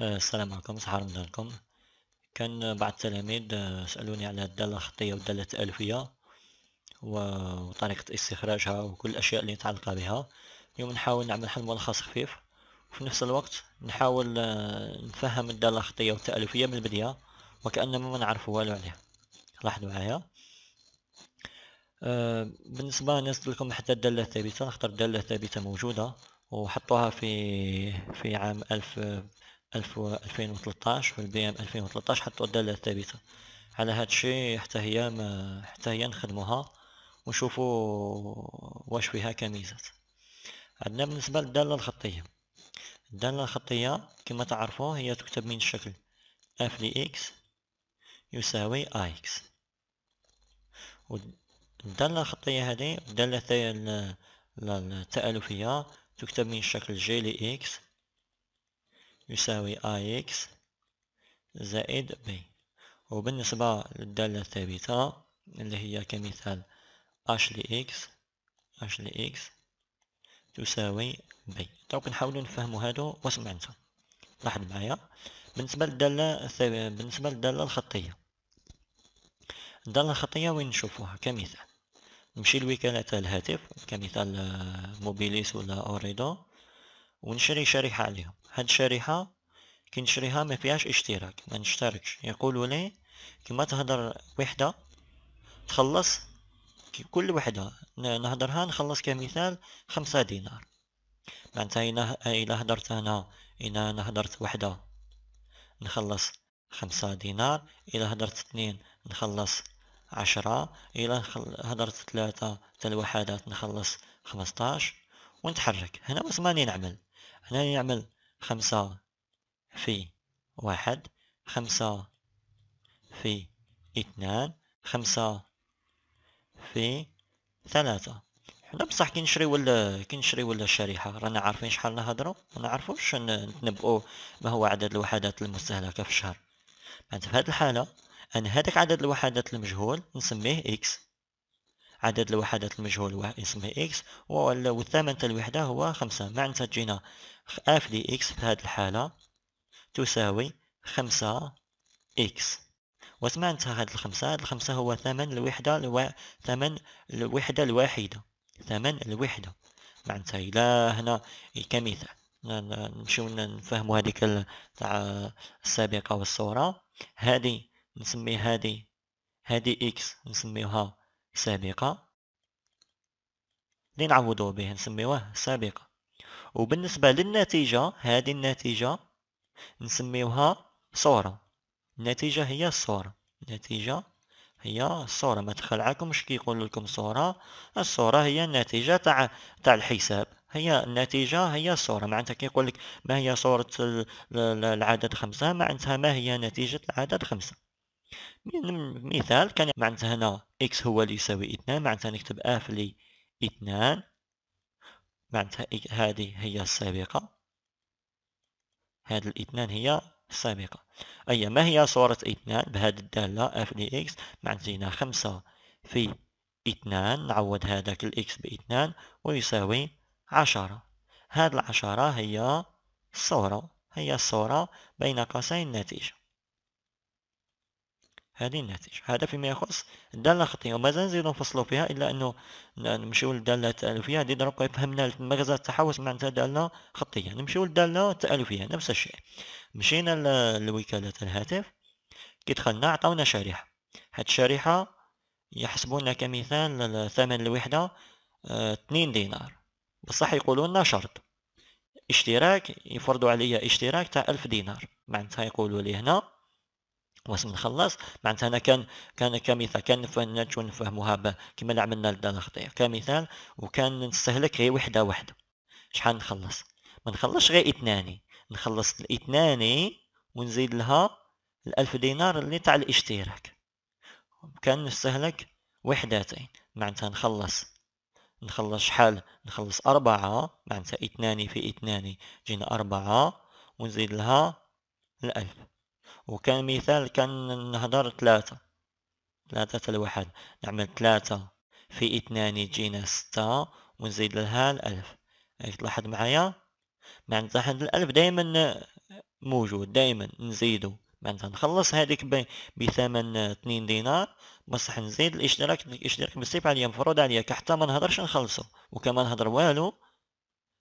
آه، السلام عليكم صحة رمضانكم كان بعض التلاميذ آه، سألوني على الدالة الخطية والدالة الألفية وطريقة استخراجها وكل الأشياء اللي متعلقة بها اليوم نحاول نعمل حل ملخص خفيف وفي نفس الوقت نحاول آه، نفهم الدالة الخطية والتألفية من البداية وكأنما ما نعرف والو عليها لاحظوا معايا بالنسبة نزلت لكم حتى الدالة الثابتة نختار الدالة الثابتة موجودة وحطوها في في عام ألف 2013 في البي ام 2013 حتى الداله الثابته على هذا الشيء حتى هي ما حتى هي نخدموها ونشوفوا واش فيها كميزات عندنا بالنسبة للدالة الخطية الدالة الخطية كما تعرفوا هي تكتب من الشكل f لx يساوي ax والدالة الخطية هذه الدالة التألفية تكتب من الشكل j لx يساوي اكس زائد بي وبالنسبة للدالة الثابتة اللي هي كمثال اش لإكس اش لإكس تساوي بي طيب، دونك نحاولو نفهمو هادو واش معناتها لاحظ معايا بالنسبة للدالة بالنسبة للدالة الخطية الدالة الخطية وين نشوفوها كمثال نمشي لوكالة تاع الهاتف كمثال آه، موبيليس ولا اوريدو ونشري شريحة عليهم الشريحة كي نشريها ما فيهاش اشتراك ما نشتركش يقولوا لي كيما تهدر وحدة تخلص كل وحدة نهدرها نخلص كمثال خمسة دينار معناتها إلا هدرت أنا إلا نهدرت وحدة نخلص خمسة دينار إلا هدرت اثنين نخلص عشرة إلا هدرت ثلاثة تاع نخلص خمسطاش ونتحرك هنا بس ماني نعمل هنا نعمل خمسة في واحد خمسة في اثنان خمسة في ثلاثة حنا بصح كي نشريو كي نشريو الشريحة رانا عارفين شحال نهضرو ما نعرفوش نتنبؤو ما هو عدد الوحدات المستهلكة في الشهر معناتها في هاد الحالة أن هذاك عدد الوحدات المجهول نسميه إكس عدد الوحدات المجهول واحد يسمى إكس والثمن تاع الوحدة هو خمسة معنتها تجينا اف دي إكس في هذه الحالة تساوي خمسة إكس واش هاد الخمسة هاد الخمسة هو ثمن الوحدة الو... ثمن الوحدة الواحدة ثمن الوحدة معنتها إلى هنا كمثال نمشيو نفهمو ال... تاع السابقة والصورة هادي نسمي هادي هادي إكس نسميوها سابقة اللي نعوضوه به نسميوه سابقة وبالنسبة للنتيجة هذه النتيجة نسميوها صورة النتيجة هي الصورة النتيجة هي الصورة ما تخلعكمش كي يقول لكم صورة الصورة هي النتيجة تاع تاع الحساب هي النتيجة هي الصورة معناتها كي يقول لك ما هي صورة العدد خمسة معناتها ما هي نتيجة العدد خمسة مثال كان معناتها هنا x هو اللي يساوي اثنان معناتها نكتب اف آه لي اثنان معناتها هذه هي السابقة هذه الاثنان هي السابقة أي ما هي صورة اثنان بهذه الدالة اف آه لي اكس معناتها خمسة في اثنان نعوض هذاك الاكس باثنان ويساوي عشرة هذه العشرة هي الصورة هي الصورة بين قوسين النتيجة هذه الناتج هذا فيما يخص الدالة الخطية وما زال نفصلوا فيها إلا أنه نمشيو للدالة التألفية هذه دروك فهمنا المغزى التحوس معناتها دالة خطية نمشيو للدالة التألفية نفس الشيء مشينا لوكالة الهاتف كي دخلنا عطاونا شريحة هاد الشريحة يحسبونا كمثال ثمن الوحدة آه، اثنين دينار بصح يقولوا لنا شرط اشتراك يفرضوا عليا اشتراك تاع ألف دينار معناتها يقولوا لي هنا واش نخلص معناتها انا كان كان كمثال كان نفهموها كما اللي عملنا لدار الخطير كمثال وكان نستهلك غير وحده وحده شحال نخلص ما نخلصش غير اثنان نخلص الاثنان ونزيد لها الألف دينار اللي تاع الاشتراك كان نستهلك وحدتين معناتها نخلص نخلص شحال نخلص أربعة معناتها اثنان في اثنان جينا أربعة ونزيد لها الألف وكان مثال كان نهضر ثلاثة ثلاثة الواحد نعمل ثلاثة في اثنان يجينا ستة ونزيد لها الألف هاك تلاحظ معايا معناتها حد الألف دايما موجود دايما نزيدو معناتها نخلص هاديك بثمن اثنين دينار بصح نزيد الاشتراك الاشتراك بالسيف عليا مفروض عليا كحتى ما نهضرش نخلصو وكما نهضر والو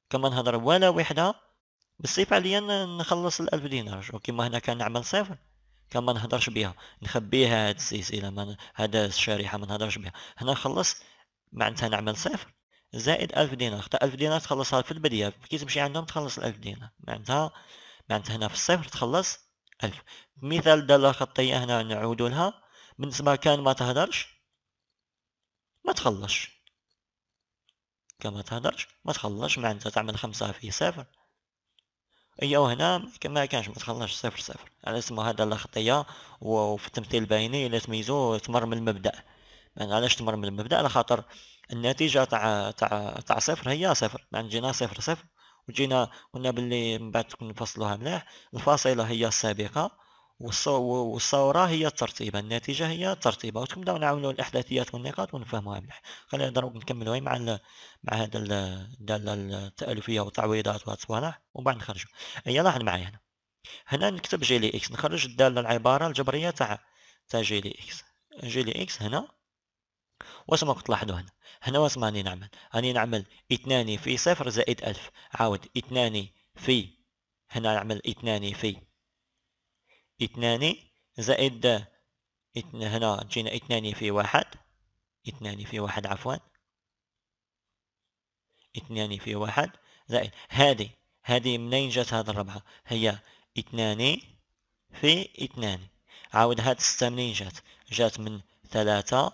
كما نهضر ولا وحده بالصيف عليا نخلص الألف دينار وكيما هنا كنعمل صفر كما نهضرش بها نخبيها هاد السلسله ما هذا الشريحه ما نهضرش بها هنا خلص معناتها نعمل صفر زائد ألف دينار حتى ألف دينار تخلصها في البداية كي تمشي عندهم تخلص 1000 دينار معناتها معناتها هنا في الصفر تخلص ألف مثال داله خطية هنا نعودوا لها بالنسبة كان ما تهدرش ما تخلصش كما تهدرش ما تخلصش معناتها تعمل خمسة في صفر هي هنا ما كانش ما تخلصش صفر صفر على اسمه هذا لا خطيه وفي التمثيل البيني لازم تميزو تمر من المبدا يعني علاش تمر من المبدا على خاطر النتيجه تاع تاع تاع صفر هي صفر يعني جينا صفر صفر وجينا قلنا باللي من بعد نفصلوها مليح الفاصله هي السابقه والصورة هي الترتيبة الناتجة هي الترتيبة وتكون دعونا نعاونوا الأحداثيات والنقاط ونفهموها مليح خلينا دروك نكملوا مع الـ مع هذا التألفية والتعويضات وهاد الصوالح ومن بعد نخرجوا إيه، هيا لاحظ معايا هنا هنا نكتب جي لي إكس نخرج الدالة العبارة الجبرية تاع تاع جي لي إكس جي لي إكس هنا واش كنت تلاحظوا هنا هنا واش راني نعمل راني نعمل اثنان في صفر زائد ألف عاود اثنان في هنا نعمل اثنان في اثنان زائد اثنان هنا جينا اثنان في واحد اثنان في واحد عفوا اثنان في واحد زائد هذه هذه منين جات هذا الربعة هي اثنان في اثنان عاود هاد ستة منين جات جات من ثلاثة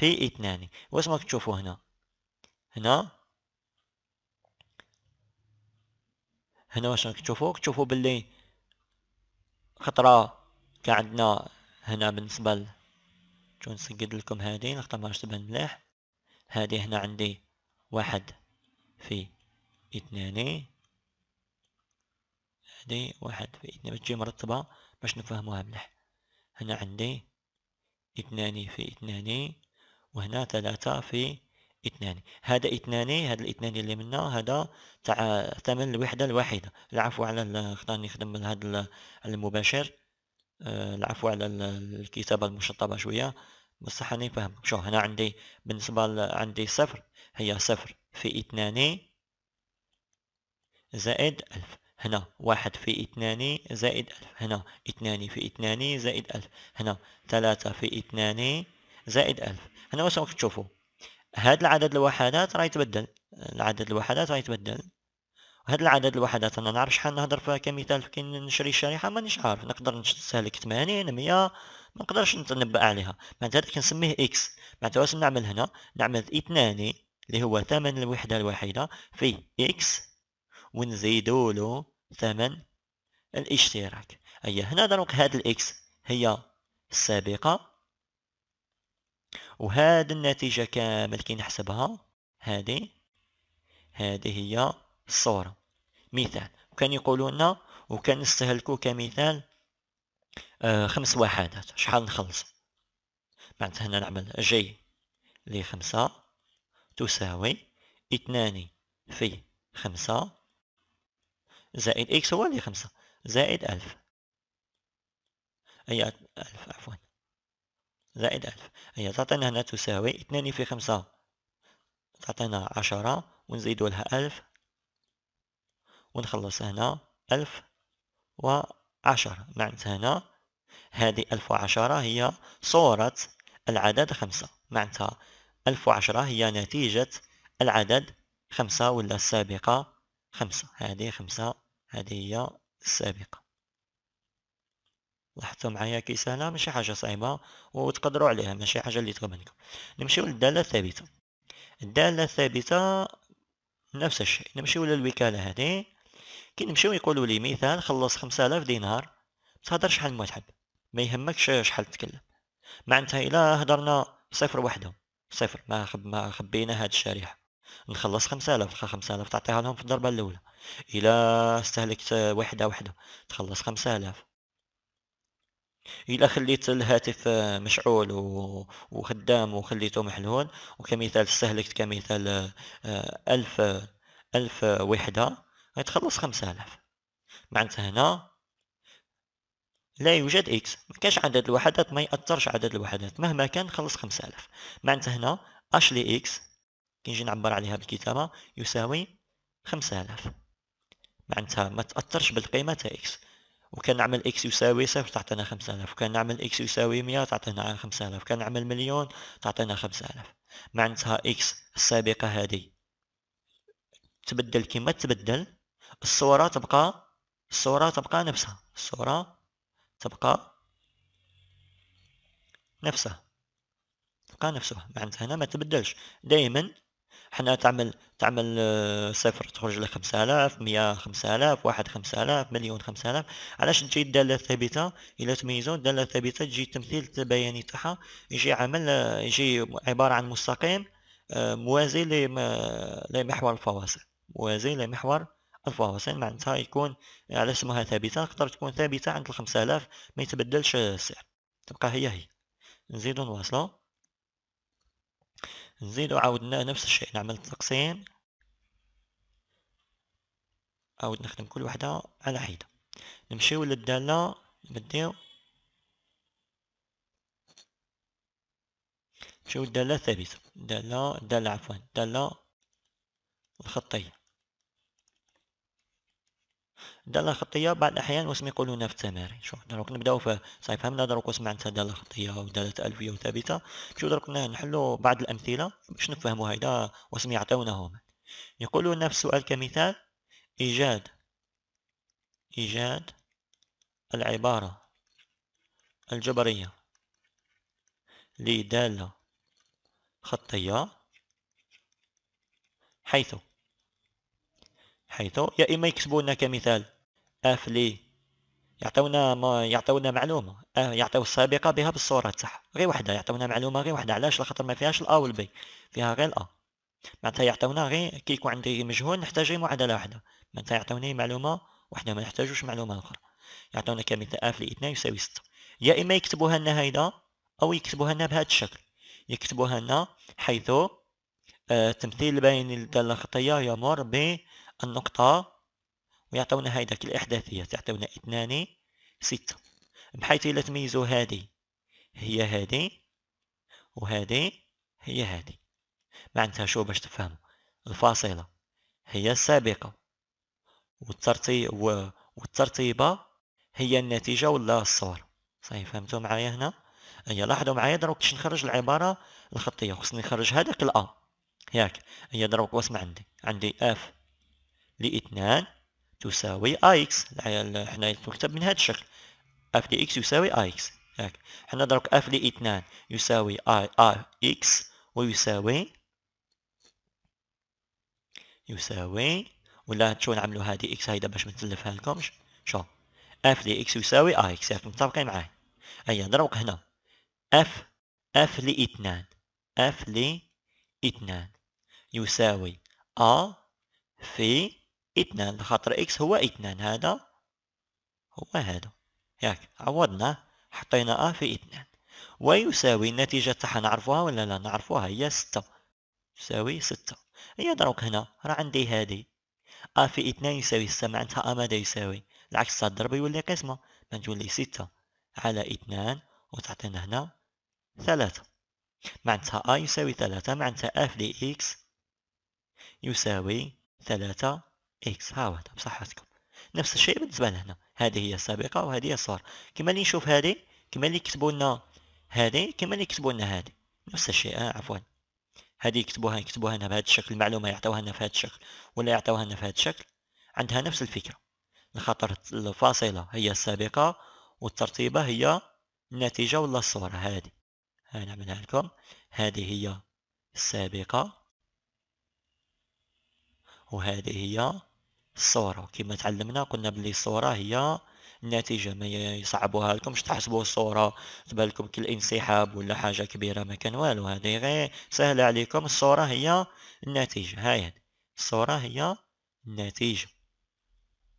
في اثنان واش راك تشوفوا هنا هنا هنا واش راك تشوفوا تشوفوا باللي خطرة كان عندنا هنا بالنسبة ل شو نسقد لكم هادي نختار ما تبان مليح هادي هنا عندي واحد في اثنين هادي واحد في اثنين باش تجي مرتبة باش نفهموها مليح هنا عندي اثنان في اثنان وهنا ثلاثة في اثنان هذا اثنان هذا الاثنان اللي منا هذا تاع ثمن الوحده الواحده العفو على خطاني نخدم هذا المباشر آه، العفو على الكتابه المشطبه شويه بصح راني فاهم شو هنا عندي بالنسبه عندي صفر هي صفر في اثنان زائد ألف هنا واحد في اثنان زائد ألف هنا اثنان في اثنان زائد ألف هنا ثلاثة في اثنان زائد ألف هنا واش راكم تشوفوا هذا العدد الوحدات راه يتبدل العدد الوحدات راه يتبدل هذا العدد الوحدات انا نعرف شحال نهضر فيها كمثال كي نشري الشريحه مانيش عارف نقدر نستهلك 80 100 ما نقدرش نتنبأ عليها معناتها هذا كنسميه اكس معناتها واش نعمل هنا نعمل اثنان اللي هو ثمن الوحده الوحيده في اكس ونزيدوا له ثمن الاشتراك اي هنا دروك هاد الاكس هي السابقه وهاد النتيجة كامل كي نحسبها هادي هادي هي الصورة مثال وكان يقولون لنا وكان نستهلكو كمثال آه خمس وحدات شحال نخلص بعد هنا نعمل جي لخمسة تساوي اثنان في خمسة زائد إكس هو اللي خمسة زائد ألف أي ألف عفوا زائد ألف هي تعطينا هنا تساوي اثنان في خمسة تعطينا عشرة ونزيدو لها ألف ونخلص هنا ألف وعشرة معناتها هنا هذه ألف وعشرة هي صورة العدد خمسة معناتها ألف وعشرة هي نتيجة العدد خمسة ولا السابقة خمسة هذه خمسة هذه هي السابقة لاحظتوا معايا كيسانه ماشي حاجه صعيبه وتقدروا عليها ماشي حاجه اللي تكمنكم نمشيو للداله الثابته الداله الثابته نفس الشيء نمشيو للوكاله هذه كي نمشيو يقولوا لي مثال خلص 5000 دينار تهضر شحال ما تحب ما يهمكش شحال تتكلم معناتها الا هضرنا صفر وحده صفر ما خب ما خبينا هاد الشريحه نخلص 5000 5000 تعطيها لهم في الضربه الاولى الا استهلكت وحده وحده تخلص 5000 الا خليت الهاتف مشعول وخدام وخليته محلول وكمثال استهلكت كمثال آه، ألف ألف وحدة غيتخلص خمسة آلاف معناتها هنا لا يوجد اكس ما كانش عدد الوحدات ما ياثرش عدد الوحدات مهما كان خلص آلاف معناتها هنا اش لي اكس كي نجي نعبر عليها بالكتابه يساوي آلاف معناتها ما تاثرش بالقيمه تاع اكس وكنعمل اكس يساوي صفر تعطينا 5000 وكنعمل اكس يساوي 100 تعطينا 5000 نعمل مليون تعطينا 5000 معناتها اكس السابقه هذه تبدل كيما تبدل الصوره تبقى الصوره تبقى نفسها الصوره تبقى نفسها تبقى نفسها معناتها هنا ما تبدلش دائما حنا تعمل تعمل آه، صفر تخرج لك 5000 100 5000 واحد 5000 مليون 5000 علاش تجي الداله الثابته الا تميزون الداله الثابته تجي التمثيل البياني تاعها يجي عمل آه، يجي عباره عن مستقيم آه، موازي لمحور الفواصل موازي لمحور الفواصل معناتها يكون على اسمها ثابته تقدر تكون ثابته عند الخمسة آلاف ما يتبدلش السعر تبقى هي هي نزيدو نواصلو زيرو عاودنا نفس الشيء نعمل تقسيم عاود نخدم كل وحدة على حيدة نمشيو للدالة نبداو نمشيو للدالة الثابته دالة دالة عفوا دالة الخطية الداله الخطيه بعض الاحيان واسم يقولوا في التمارين شوف دروك نبداو في صافي فهمنا دروك واش معناتها داله خطيه وداله الفيه وثابته نمشيو دروك نحلو بعض الامثله باش نفهمو هيدا واسم يعطيونا هما لنا في السؤال كمثال ايجاد ايجاد العباره الجبريه لداله خطيه حيث حيث يا إما يكتبوا لنا كمثال لي يعطيونا ما يعطيونا معلومة آه، يعطيو السابقة بها بالصورة تاعها غير وحده يعطيونا معلومة غير وحده علاش لخاطر ما فيهاش الأ والبي فيها غير الأ معناتها يعطيونا غير كي يكون عندي مجهول نحتاج غير معادلة واحدة معناتها يعطيوني معلومة وحدة ما نحتاجوش معلومة أخرى يعطيونا كمثال أف لي 2 يساوي ستة يا إما يكتبوها لنا هيدا أو يكتبوها لنا بهذا الشكل يكتبوها لنا حيث آه تمثيل بين الدالة الخطية يمر ب النقطة ويعطونا هيداك الإحداثية تعطونا اثنان ستة بحيث إلا تميزوا هادي هي هادي وهذه هي هادي معناتها شو باش تفهموا الفاصلة هي السابقة والترتيب والترتيبة هي النتيجة ولا الصور صحيح فهمتوا معايا هنا أي لاحظوا معايا دروك باش نخرج العبارة الخطية خصني نخرج هذاك الأ ياك هي دروك واسمع عندي عندي اف لاثنان تساوي اكس يعني حنا تكتب من هذا الشكل اف دي اكس يساوي اكس ياك حنا درك اف اثنان يساوي اي اكس ويساوي يساوي ولا شو نعملو هادي اكس هايدا باش ما تلفها لكمش شو اف لي اكس يساوي اي اكس ياك يعني متفقين معايا ايا نروق هنا اف اف اثنان اف اثنان يساوي ا في اثنان خاطر اكس هو اثنان هذا هو هذا ياك عوضناه حطينا ا في اثنان ويساوي النتيجة تاعها نعرفوها ولا لا نعرفوها هي ستة تساوي ستة هي دروك هنا راه عندي هذه ا آه، في اثنان يساوي ستة معنتها ا ماذا يساوي العكس تاع الضرب يولي قسمة تولي ستة على اثنان وتعطينا هنا ثلاثة معنتها ا آه يساوي ثلاثة معنتها اف آه لي اكس يساوي ثلاثة اكس ها هو بصحتكم نفس الشيء بالنسبه لهنا هذه هي السابقه وهذه هي الصوره كما اللي نشوف هذه كما اللي كتبوا لنا هذه كما اللي كتبوا لنا هذه نفس الشيء آه عفوا هذه يكتبوها يكتبوها لنا بهذا الشكل المعلومه يعطوها لنا في هذا الشكل ولا يعطوها لنا في هذا الشكل عندها نفس الفكره لخاطر الفاصله هي السابقه والترتيبه هي النتيجه ولا الصوره هذه نعملها لكم هذه هي السابقه وهذه هي الصورة كما تعلمنا قلنا بلي الصورة هي النتيجة ما يصعبوها مش تحسبوا الصورة تبالكم كالانسحاب ولا حاجة كبيرة ما كان والو هذه غير سهلة عليكم الصورة هي النتيجة هاي الصورة هي النتيجة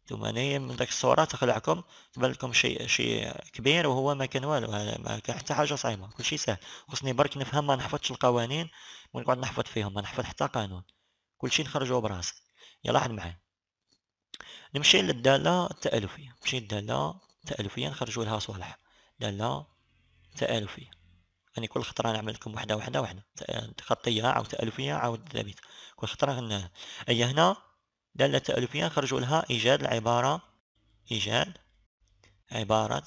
ثم هنا من داك الصورة تخلعكم تبالكم شيء شيء كبير وهو ما كان والو ما كان حتى حاجة صعيبة كلشي سهل خصني برك نفهم ما نحفظش القوانين ونقعد نحفظ فيهم ما نحفظ حتى قانون كلشي نخرجه براسي يلا حد معايا نمشي للدالة التألفية نمشي للدالة التألفية نخرجوا لها صلح دالة تألفية يعني كل خطرة نعمل لكم وحدة وحدة وحدة خطية عاود تألفية عاود ثابتة كل خطرة هنا أي هنا دالة تألفية نخرجوا لها إيجاد العبارة إيجاد عبارة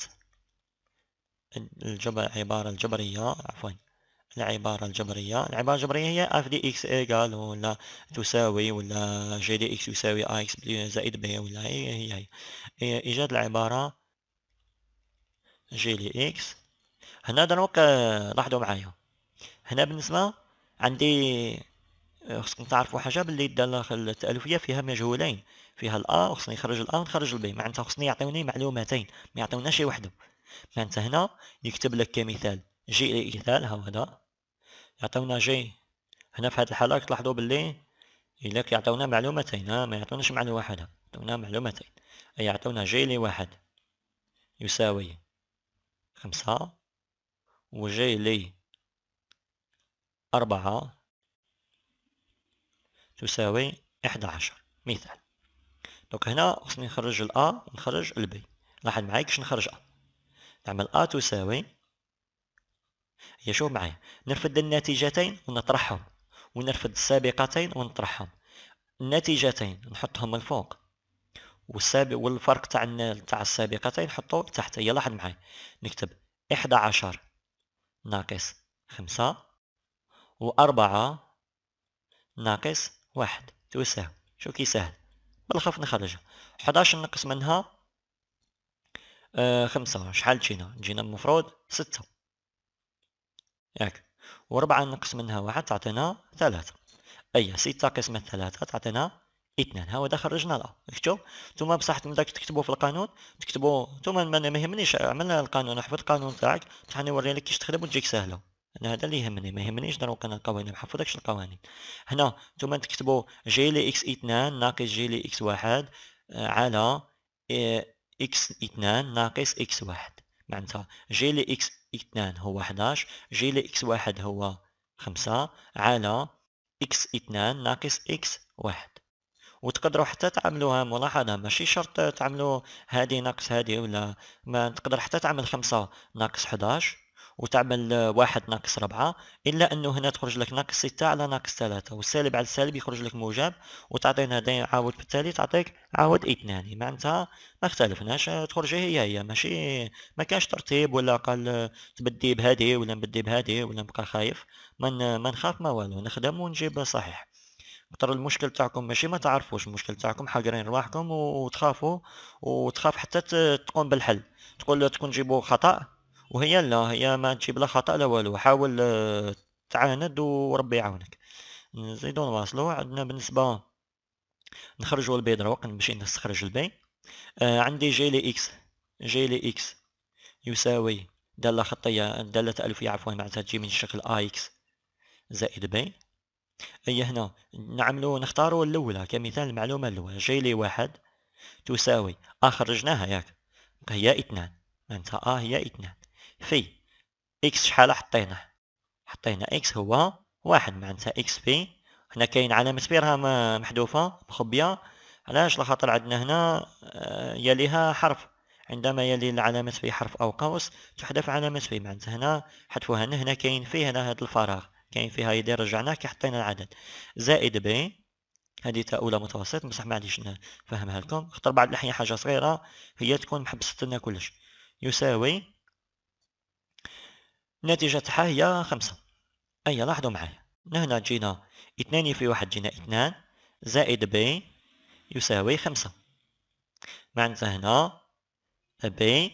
الجبر عبارة الجبرية عفوا العبارة الجبرية العبارة الجبرية هي اف دي اكس ايكال ولا تساوي ولا جي دي اكس يساوي ا اكس زائد بي ولا هي هي, هي. إيه، ايجاد العبارة جي دي اكس هنا دروك لاحظوا معايا هنا بالنسبة عندي آه، خصكم تعرفوا حاجه باللي الدالة التالفيه فيها مجهولين فيها الا وخصني نخرج الا ونخرج البي معناتها خصني يعطيوني معلومتين ما يعطيوناش شي وحده معناتها هنا يكتب لك كمثال جي ايثال ها هو هذا يعطونا جي هنا في هذه الحالة تلاحظوا باللي الا يعطونا معلومتين ها ما يعطوناش معلومة واحدة يعطونا معلومتين أي يعطونا جي لواحد يساوي خمسة وجي لي أربعة تساوي إحدى عشر مثال دونك هنا خصني نخرج الأ ونخرج البي لاحظ معايا كيش نخرج أ نعمل أ تساوي يا شو معايا نرفد الناتجتين ونطرحهم ونرفد السابقتين ونطرحهم الناتجتين نحطهم الفوق والسابق والفرق تاع تاع السابقتين نحطو تحت يلا لاحظ معايا نكتب 11 ناقص 5 و4 ناقص 1 تساوي شو كي سهل بالخف نخرجها 11 نقص منها آه شحال جينا جينا المفروض 6 ياك وربعة نقص منها واحد تعطينا ثلاثة أي ستة قسمة ثلاثة تعطينا اثنان ها هو خرجنا لا شفتوا نتوما بصح داك تكتبوا في القانون تكتبوا نتوما ما يهمنيش عملنا القانون حفظ القانون تاعك بصح نوري لك كيش تخدم وتجيك سهله انا هذا اللي يهمني ما يهمنيش دروك انا القوانين بحفظ داكشي القوانين هنا نتوما تكتبوا جي لي اكس اثنان ناقص جي لي اكس واحد آه، على آه، اكس اثنان ناقص اكس واحد معناتها جي لي اكس اثنان هو 11 جي لإكس واحد هو خمسة على إكس اثنان ناقص إكس واحد وتقدروا حتى تعملوها ملاحظة ماشي شرط تعملوا هذه ناقص هذه ولا ما تقدر حتى تعمل خمسة ناقص 11 وتعمل واحد ناقص ربعة إلا أنه هنا تخرج لك ناقص ستة على ناقص ثلاثة والسالب على السالب يخرج لك موجب وتعطينا داير عاود بالتالي تعطيك عاود اثنان معناتها ما اختلفناش تخرج هي هي ماشي ما كانش ترتيب ولا قال تبدي بهذه ولا نبدي بهذه ولا نبقى خايف ما من نخاف ما والو نخدم ونجيب صحيح ترى المشكل تاعكم ماشي ما تعرفوش المشكل تاعكم حاقرين رواحكم وتخافوا وتخاف حتى تقوم بالحل تقول تكون جيبوا خطأ وهي لا هي ما تجيب لا خطا لا والو حاول آه، تعاند وربي يعاونك نزيدو نواصلو عندنا بالنسبه نخرجوا البي دروك نمشي نستخرج البي آه عندي جي لي اكس جي لي اكس يساوي دالة خطية دالة ألفية عفوا معناتها تجي من شكل اكس زائد بي اي هنا نعملو نختارو الأولى كمثال المعلومة الأولى جي لي واحد تساوي أخرجناها ياك هي اثنان معناتها أ هي اثنان في اكس شحال حطيناه حطينا اكس هو واحد معناتها اكس بي هنا كاين علامة بي راها محذوفة مخبية علاش لخاطر عندنا هنا آه، يليها حرف عندما يلي العلامة بي حرف أو قوس تحذف علامة بي معناتها هنا حذفوها هنا كاين فيه هنا هذا الفراغ كاين فيها يدي رجعناه كي حطينا العدد زائد بي هذه تا اولى متوسط بصح معليش نفهمها لكم خاطر بعض الاحيان حاجه صغيره هي تكون محبستنا لنا كلش يساوي النتيجة تاعها هي خمسة أي لاحظوا معايا هنا جينا اثنان في واحد جينا اثنان زائد بي يساوي خمسة معناتها هنا بي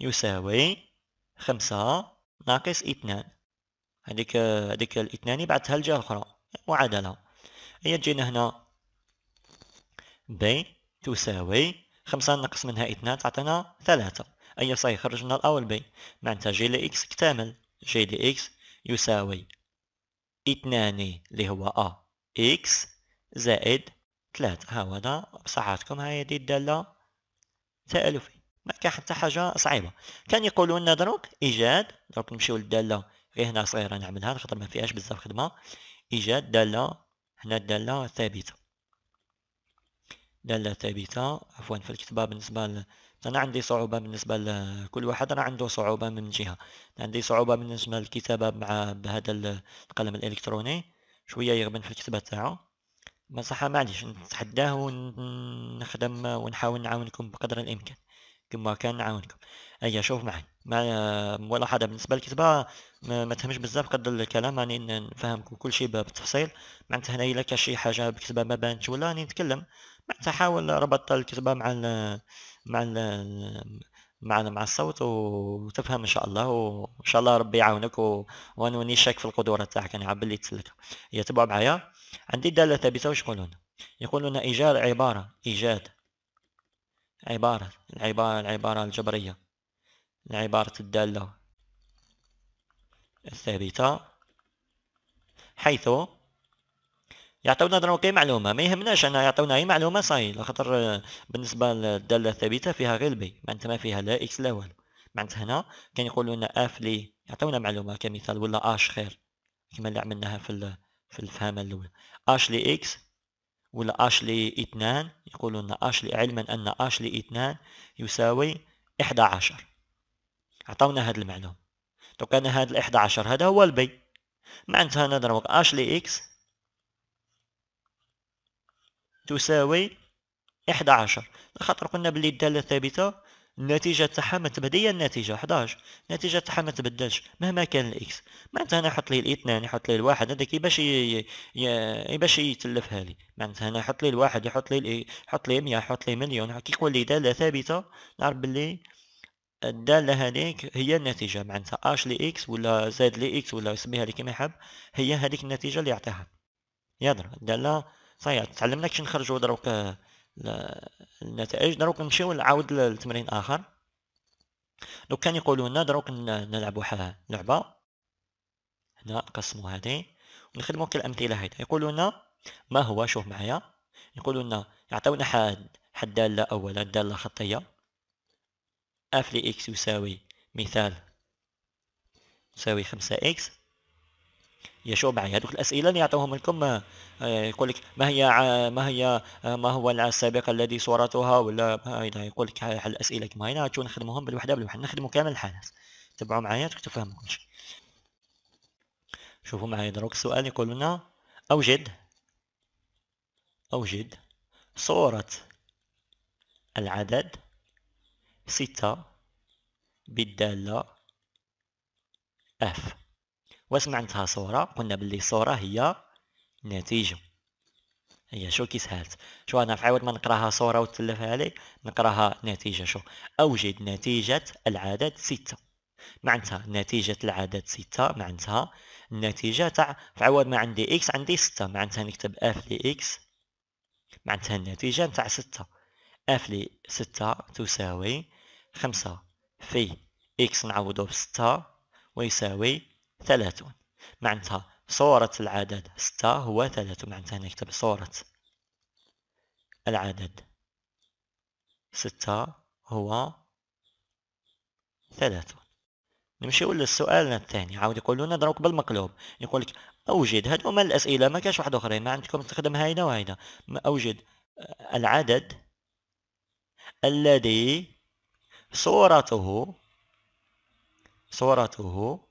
يساوي خمسة ناقص اثنان هذيك هذيك الاثنان بعثها لجهة الأخرى معادلة هي تجينا هنا بي تساوي خمسة ناقص منها اثنان تعطينا ثلاثة أي يصح يخرج لنا الأول بي معناتها جي لإكس اكتمل جي لي إكس يساوي اثنان اللي هو أ إكس زائد ثلاثة ها هو هذا بصحتكم هاي دي الدالة تألفية ما كان حتى حاجة صعيبة كان يقولوا لنا دروك إيجاد دروك نمشيو للدالة غير هنا صغيرة نعملها خاطر ما فيهاش بزاف خدمة إيجاد دالة هنا الدالة ثابتة دالة ثابتة عفوا في الكتابة بالنسبة أنا عندي صعوبة بالنسبة لكل واحد أنا عنده صعوبة من جهة عندي صعوبة بالنسبة للكتابة مع بهذا القلم الإلكتروني شوية يغبن في الكتابة تاعو بصح معليش نتحداه ونخدم ونحاول نعاونكم بقدر الإمكان كما كان نعاونكم أيا شوف معي مع ملاحظة بالنسبة للكتابة ما تهمش بزاف قد الكلام راني نفهمكم كل شيء بالتفصيل معنتها هنايا إلا كان شي حاجة بكتابة ما بانتش ولا راني نتكلم حاول ربط الكتبه مع الـ مع الـ مع مع الصوت وتفهم ان شاء الله وان شاء الله ربي يعاونك وانا ماني شاك في القدره تاعك انا يعني عبد اللي تسلك يتبع معايا عندي داله ثابته واش يقولون يقولون ايجاد عباره ايجاد عباره العباره العباره الجبريه عباره الداله الثابته حيث يعطيونا دروك كي معلومه ما يهمناش انا يعطيونا اي معلومه صاي لخاطر بالنسبه للداله الثابته فيها غير البي معناتها ما فيها لا اكس لا والو معناتها هنا كان يقولوا لنا اف لي يعطيونا معلومه كمثال ولا اش خير كما اللي عملناها في في الفهامه الاولى اش لي اكس ولا اش لي اثنان يقولوا لنا اش لي علما ان اش لي اثنان يساوي 11 عطاونا هذه المعلومه دونك انا هذا ال 11 هذا هو البي معناتها انا دروك اش لي اكس تساوي 11 خاطر قلنا بلي الدالة الثابتة النتيجة تاعها ما هي النتيجة 11 النتيجة تاعها ما تبدلش مهما كان الاكس معناتها انا نحط لي الاثنان نحط لي الواحد هذا كي باش ي... باش يتلفها لي معناتها انا نحط لي الواحد يحط لي إيه، يحط لي 100 يحط لي مليون كي يكون لي دالة ثابتة نعرف بلي الدالة هذيك هي النتيجة معناتها اش لي اكس ولا زاد لي اكس ولا يسميها لي كيما يحب هي هذيك النتيجة اللي يعطيها يضرب الدالة صحيح تعلمنا كيفاش نخرجوا دروك آه، النتائج دروك نمشيو نعاود لتمرين اخر دوك كان يقولوا لنا دروك نلعبوا لعبه هنا نقسموا هذه ونخدموا كالامثله هذه يقولوا لنا ما هو شوف معايا يقولوا لنا يعطيونا حد حد داله اولا داله خطيه اف لاكس يساوي مثال يساوي 5 اكس يشو معي هذوك الاسئله اللي يعطوهم لكم آه، يقول لك ما هي ما هي آه، ما هو السابق الذي صورتها ولا يقول لك الاسئله كما هنا تشوف نخدموهم بالوحده بالوحده نخدموا كامل الحالات تبعوا معايا تفهموا كل شيء شوفوا معايا دروك السؤال يقول لنا اوجد اوجد صوره العدد ستة بالدالة F واش معناتها صورة قلنا باللي صوره هي نتيجة هي شو كي سهلت شو انا في عوض ما نقراها صورة وتلفها لي نقراها نتيجة شو اوجد نتيجة العدد ستة معناتها نتيجة العدد ستة معناتها النتيجة تاع في عوض ما عندي اكس عندي ستة معناتها نكتب اف لي اكس معناتها النتيجة تاع ستة اف لي ستة تساوي خمسة في اكس نعوضو بستة ويساوي ثلاثون معناتها صورة العدد ستة هو ثلاثون معناتها نكتب صورة العدد ستة هو ثلاثون نمشيو للسؤال الثاني عاود يقول لنا دروك بالمقلوب يقول لك اوجد هادو هما الاسئله ما كاش واحد اخرين ما عندكم تخدم هايدا وهايدا اوجد العدد الذي صورته صورته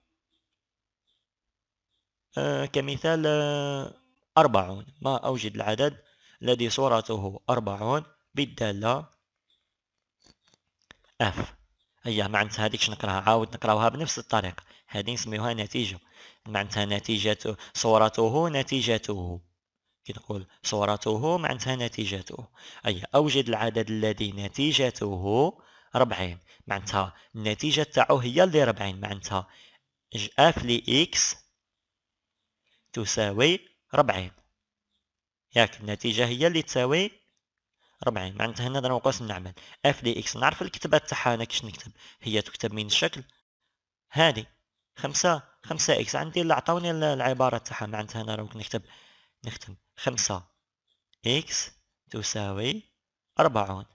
كمثال آه، أربعون ما أوجد العدد الذي صورته أربعون بالدالة اف هي أيوة، معناتها هذيك نقراها عاود نقراوها بنفس الطريقه هذه نسميوها نتيجه معناتها نتيجة صورته نتيجته كي نقول صورته معناتها نتيجته اي أيوة، اوجد العدد الذي نتيجته ربعين معناتها النتيجه تاعو هي اللي ربعين معناتها اف لي اكس تساوي 40 ياك النتيجة هي اللي تساوي 40 معناتها هنا رانا قسم نعمل اف دي اكس نعرف الكتابة تاعها انا كيش نكتب هي تكتب من الشكل هذه 5 5 اكس عندي اللي عطاوني العبارة تاعها معناتها انا راك نكتب نختم 5 اكس تساوي 40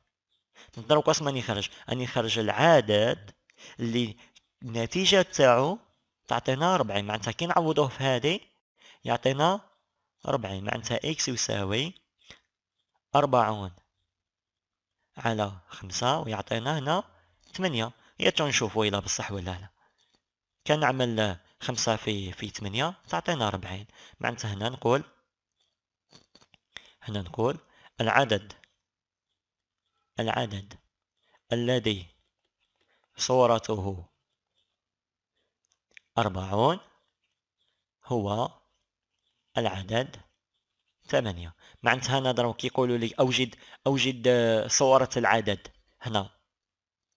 نضرب قسم راني خرج راني خرج العدد اللي النتيجة تاعو تعطينا 40 معناتها كي نعوضوه في هذه يعطينا 40 معناتها إكس يساوي أربعون على خمسة ويعطينا هنا يا هي نشوفوا إلا بصح ولا لا كنعمل خمسة في في 8 تعطينا 40 معناتها هنا نقول هنا نقول العدد العدد الذي صورته أربعون هو العدد ثمانية معناتها هنا كيقولوا لي أوجد أوجد آه، صورة العدد هنا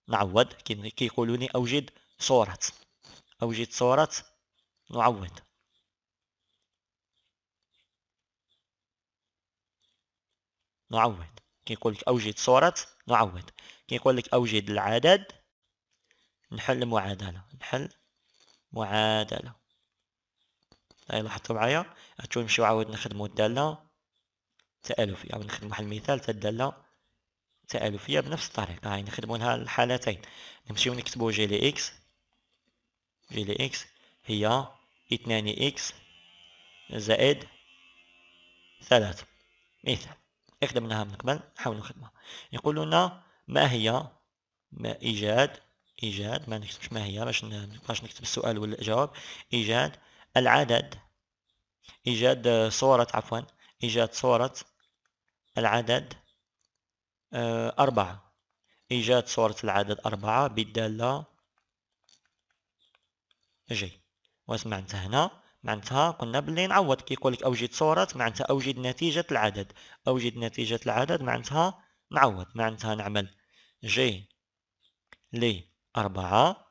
نعوض كيقولوا لي أوجد صورة أوجد صورة نعوض نعوض كيقول لك أوجد صورة نعوض كيقول لك أوجد العدد نحل معادلة نحل معادلة هاي لاحظتوا معايا غتشوفو نمشيو عاود نخدمو الدالة تألفية يعني نخدمو واحد المثال تا الدالة تألفية بنفس الطريقة هاي نخدمو لها الحالتين نمشيو نكتبو جي لي إكس جي لي إكس هي اثنان إكس زائد ثلاثة مثال خدمناها من قبل نحاولو نخدمها يقولو لنا ما هي ما إيجاد إيجاد ما نكتبش ما هي باش نبقاش نكتب السؤال ولا الجواب إيجاد العدد إيجاد صورة عفوا إيجاد صورة العدد آه، أربعة إيجاد صورة العدد أربعة بالدالة جي واش معناتها هنا معناتها قلنا بلي نعوض كي يقولك لك أوجد صورة معناتها أوجد نتيجة العدد أوجد نتيجة العدد معناتها نعوض معناتها نعمل جي لي أربعة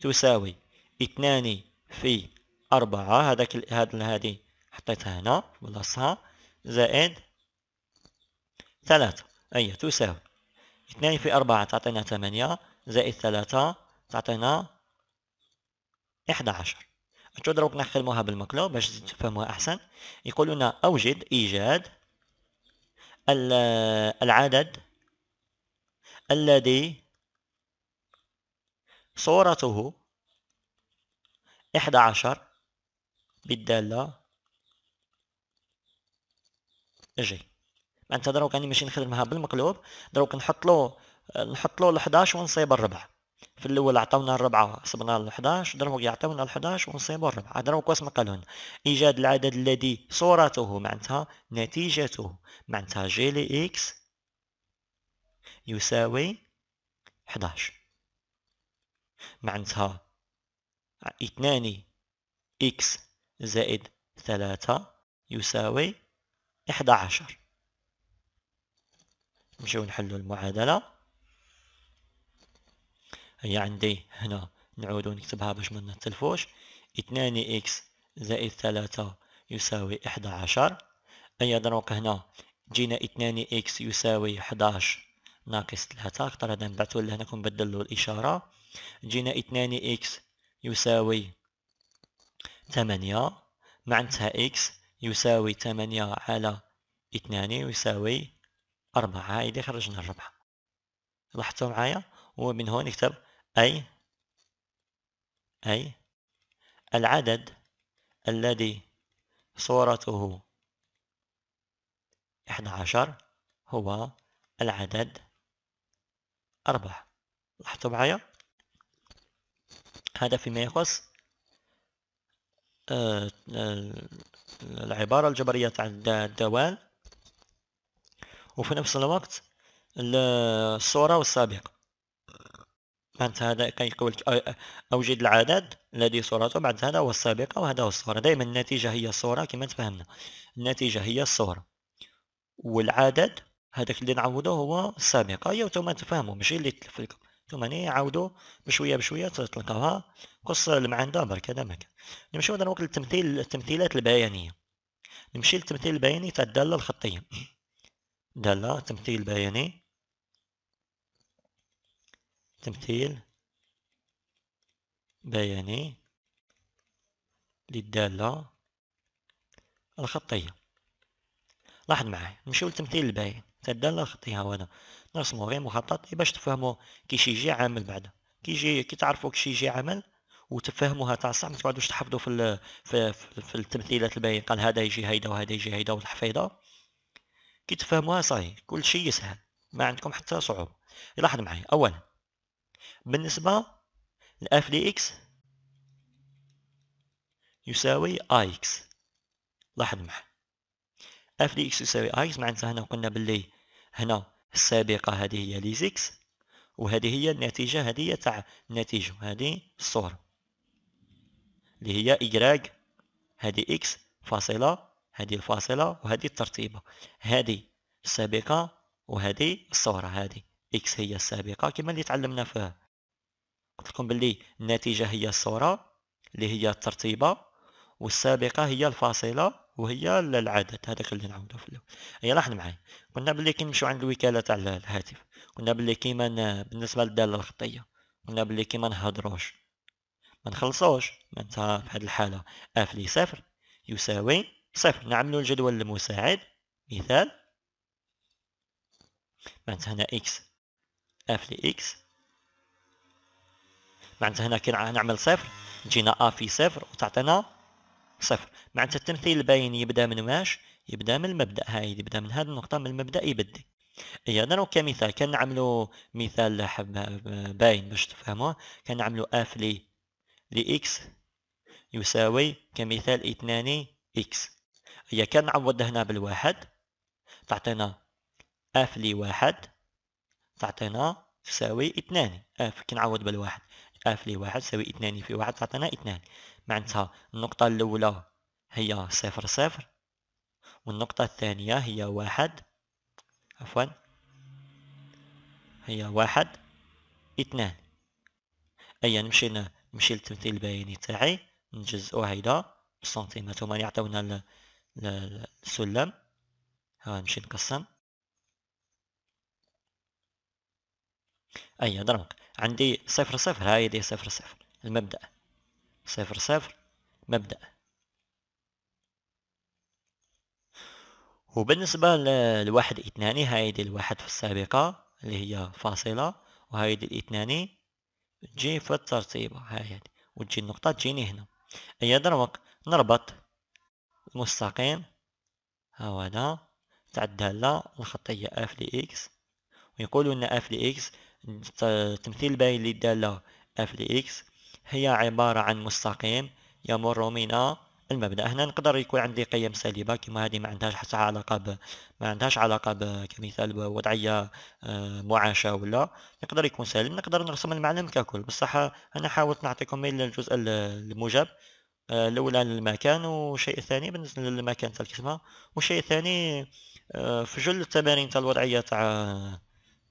تساوي اثنان في أربعة هذاك هاد هادي حطيتها هنا بلاصتها زائد ثلاثة أي تساوي اثنين في أربعة تعطينا ثمانية زائد ثلاثة تعطينا إحدى عشر نشوف دروك نخدموها بالمقلوب باش تفهموها أحسن يقولون أوجد إيجاد العدد الذي صورته إحدى عشر بالدالة جي معناتها دروك راني ماشي نخدمها بالمقلوب دروك نحط له نحط له ال 11 ونصيب الربع في الاول عطاونا الربعه صبنا ال 11 دروك يعطيونا ال 11 ونصيبوا الربعه دروك واش قالون ايجاد العدد الذي صورته معناتها نتيجته معناتها جي لي اكس يساوي 11 معناتها اثنان اكس زائد ثلاثة يساوي إحدى عشر نمشيو نحلو المعادلة هي عندي هنا نعود ونكتبها باش ما نتلفوش اثنان إكس زائد ثلاثة يساوي إحدى عشر أيضا وقع هنا جينا اثنان إكس يساوي احداش ناقص ثلاثة خطر هذا نبعثو لهنا كنبدل الإشارة جينا اثنان إكس يساوي 8 معنتها x يساوي 8 على 2 يساوي 4 هاي اللي خرجنا الربح لاحظتوا معايا ومن هون نكتب أي أي العدد الذي صورته 11 هو العدد 4 لاحظتوا معايا هذا فيما يخص آه، آه، العبارة الجبرية تاع الدوال وفي نفس الوقت الصورة والسابقة بعد هذا كيقول أوجد العدد الذي صورته بعد هذا هو السابقة وهذا هو الصورة دائما النتيجة هي الصورة كما تفهمنا النتيجة هي الصورة والعدد هذاك اللي نعوده هو السابقة أيوا ما تفهمه ماشي اللي تلف لكم ثم يعاودوا بشويه بشويه تلقاوها قص المعندة برك هذا مكان نمشيو دابا وقت التمثيل التمثيلات البيانيه نمشي للتمثيل البياني تاع الداله الخطيه داله تمثيل بياني تمثيل بياني للداله الخطيه لاحظ معايا نمشيو للتمثيل البياني تاع الداله الخطيه هذا نرسمو غير مخطط باش تفهمو كيش يجي عامل بعدا كي يجي كي تعرفو كيش يجي عامل وتفهموها تاع صح ما تقعدوش تحفظوا في, في في, في التمثيلات الباين قال هذا يجي هيدا وهذا يجي هيدا والحفيضة كي تفهموها صاي كل شيء يسهل ما عندكم حتى صعوبه لاحظ معايا اولا بالنسبه لاف دي اكس يساوي اي اكس لاحظ معايا اف دي اكس يساوي اي اكس معناتها هنا قلنا باللي هنا السابقة هذه هي لي زيكس وهذه هي النتيجة هذه تاع النتيجة هذه الصورة اللي هي إيكراك هذه إكس فاصلة هذه الفاصلة وهذه الترتيبة هذه السابقة وهذه الصورة هذه إكس هي السابقة كما اللي تعلمنا فيها قلت لكم باللي النتيجة هي الصورة اللي هي الترتيبة والسابقة هي الفاصلة وهي العدد هذاك اللي نعاودو في الاول هي لاحظ معايا قلنا بلي كنمشيو عند الوكالة تاع الهاتف قلنا بلي كيما بالنسبة للدالة الخطية قلنا بلي كيما نهضروش ما نخلصوش معناتها في هاد الحالة اف لي صفر يساوي صفر نعملو الجدول المساعد مثال معناتها هنا اكس اف لي اكس معناتها هنا كي نعمل صفر تجينا ا في صفر وتعطينا صفر معناتها التمثيل الباين يبدا من واش يبدا من المبدا هاي يبدا من هذه النقطه من المبدا يبدي اي انا كمثال كان نعملو مثال باين باش تفهموه كان نعملو اف لي لي اكس يساوي كمثال اثنان اكس اي كان نعوض هنا بالواحد تعطينا اف لي واحد تعطينا تساوي اثنان اف كنعوض بالواحد لي واحد تساوي اثنان في واحد تعطينا اثنان معناتها النقطة الأولى هي صفر صفر والنقطة الثانية هي واحد عفوا هي واحد اثنان أيا مشينا نمشي للتمثيل البياني تاعي نجزئو هيدا بالسنتيمات هما يعطيونا السلم ها نمشي نقسم اي أيوة، دونك عندي صفر صفر هاي دي صفر صفر المبدأ صفر صفر مبدأ وبالنسبة للواحد اثناني هايدي الواحد في السابقة اللي هي فاصلة وهايدي الاثناني تجي في هاي هايدي وتجي النقطة تجيني هنا اي أيوة، دروك نربط المستقيم ها هو هذا تعدى لا الخطية اف لإكس ويقولوا ان اف لإكس التمثيل للدالة f اكس هي عبارة عن مستقيم يمر من المبدا هنا نقدر يكون عندي قيم سالبه كما هذه ما عندهاش حتى علاقه ب ما عندهاش علاقه ب كمثال بوضعيه آه، معاشه ولا نقدر يكون سالب نقدر نرسم المعلم ككل بصح انا حاولت نعطيكم الجزء الموجب آه، الاولى للمكان والشيء الثاني بالنسبه للمكان تاع الكسمة والشيء الثاني آه، في جل التمارين تاع الوضعيه تاع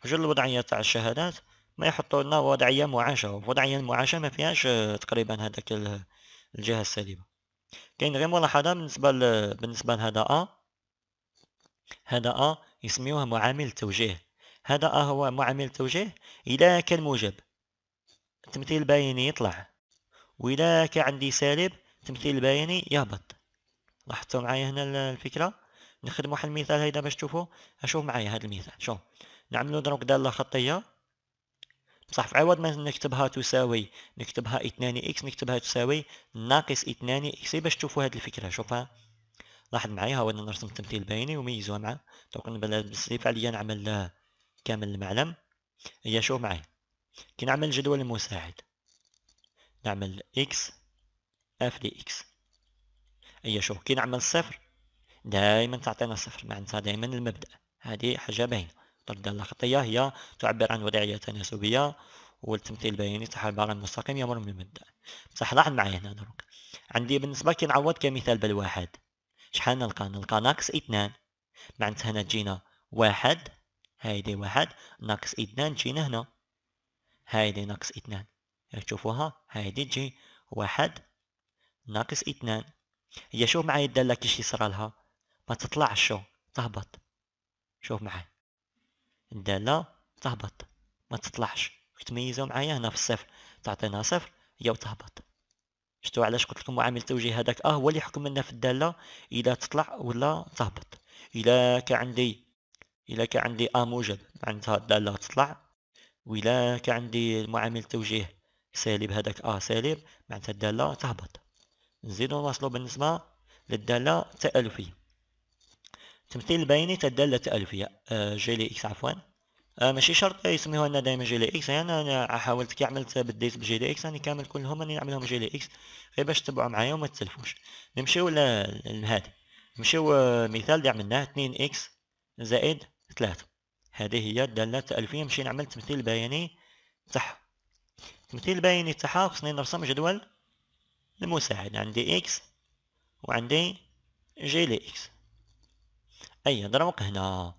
مجرد الوضعية تاع الشهادات ما يحطوا لنا وضعية معاشة وضعية معاشة ما فيهاش آه، تقريبا هذاك الجهة السالبة كاين غير ملاحظة بالنسبة ل... بالنسبة لهذا أ هذا أ يسميوه معامل التوجيه هذا أ هو معامل التوجيه إذا كان موجب التمثيل البياني يطلع وإذا كان عندي سالب التمثيل البياني يهبط لاحظتوا معايا هنا الفكرة نخدمو واحد المثال هيدا باش تشوفوا اشوف معايا هذا المثال شوف نعملو دروك دالة خطية بصح في عوض ما نكتبها تساوي نكتبها اثنان اكس نكتبها تساوي ناقص اثنان اكس باش تشوفوا هاد الفكرة شوفها لاحظ معايا ها انا نرسم تمثيل بيني وميزوها دروك نبدا بالسيف عليا نعمل كامل المعلم هي شوف معايا كي نعمل جدول المساعد نعمل اكس اف دي اكس هي شوف كي نعمل صفر دائما تعطينا صفر معناتها دائما المبدأ هذه حاجة باينة الطردة الخطية هي تعبر عن وضعية تناسبية والتمثيل البياني تاع البراغي المستقيم يمر من المبدأ بصح لاحظ معايا هنا دروك عندي بالنسبة كي نعوض كمثال بالواحد شحال نلقى نلقى ناقص اثنان معنتها هنا تجينا واحد هايدي واحد ناقص اثنان تجينا هنا هايدي ناقص اثنان راك تشوفوها هايدي تجي واحد ناقص اثنان هي شوف معايا الدالة كيش يصرالها ما تطلعش شو تهبط شوف معايا الدالة تهبط ما تطلعش تميزوا معايا هنا في الصفر تعطينا صفر هي وتهبط شتو علاش قلت لكم معامل التوجيه هذاك اه هو اللي يحكم لنا في الداله الا تطلع ولا تهبط الى كعندي الا كعندي ا موجب معناتها الداله تطلع والا كعندي معامل التوجيه سالب هذاك ا سالب معناتها الداله تهبط نزيدو نواصلو بالنسبه للداله التالفيه تمثيل بيني الدالة ألفية جي لي إكس عفوا آه، ماشي شرط يسميوها لنا دائما جي لي إكس يعني أنا حاولت كي عملت بديت بجي لي إكس راني كامل كلهم راني نعملهم جي لي إكس غير باش تبعوا معايا وما تسلفوش نمشيو لهادي نمشيو آه، مثال اللي عملناه 2 إكس زائد 3 هذه هي الدالة الألفية نمشي نعمل تمثيل بياني تاعها تمثيل بياني تاعها خصني نرسم جدول المساعد عندي إكس وعندي جي لي إكس اي نضربك هنا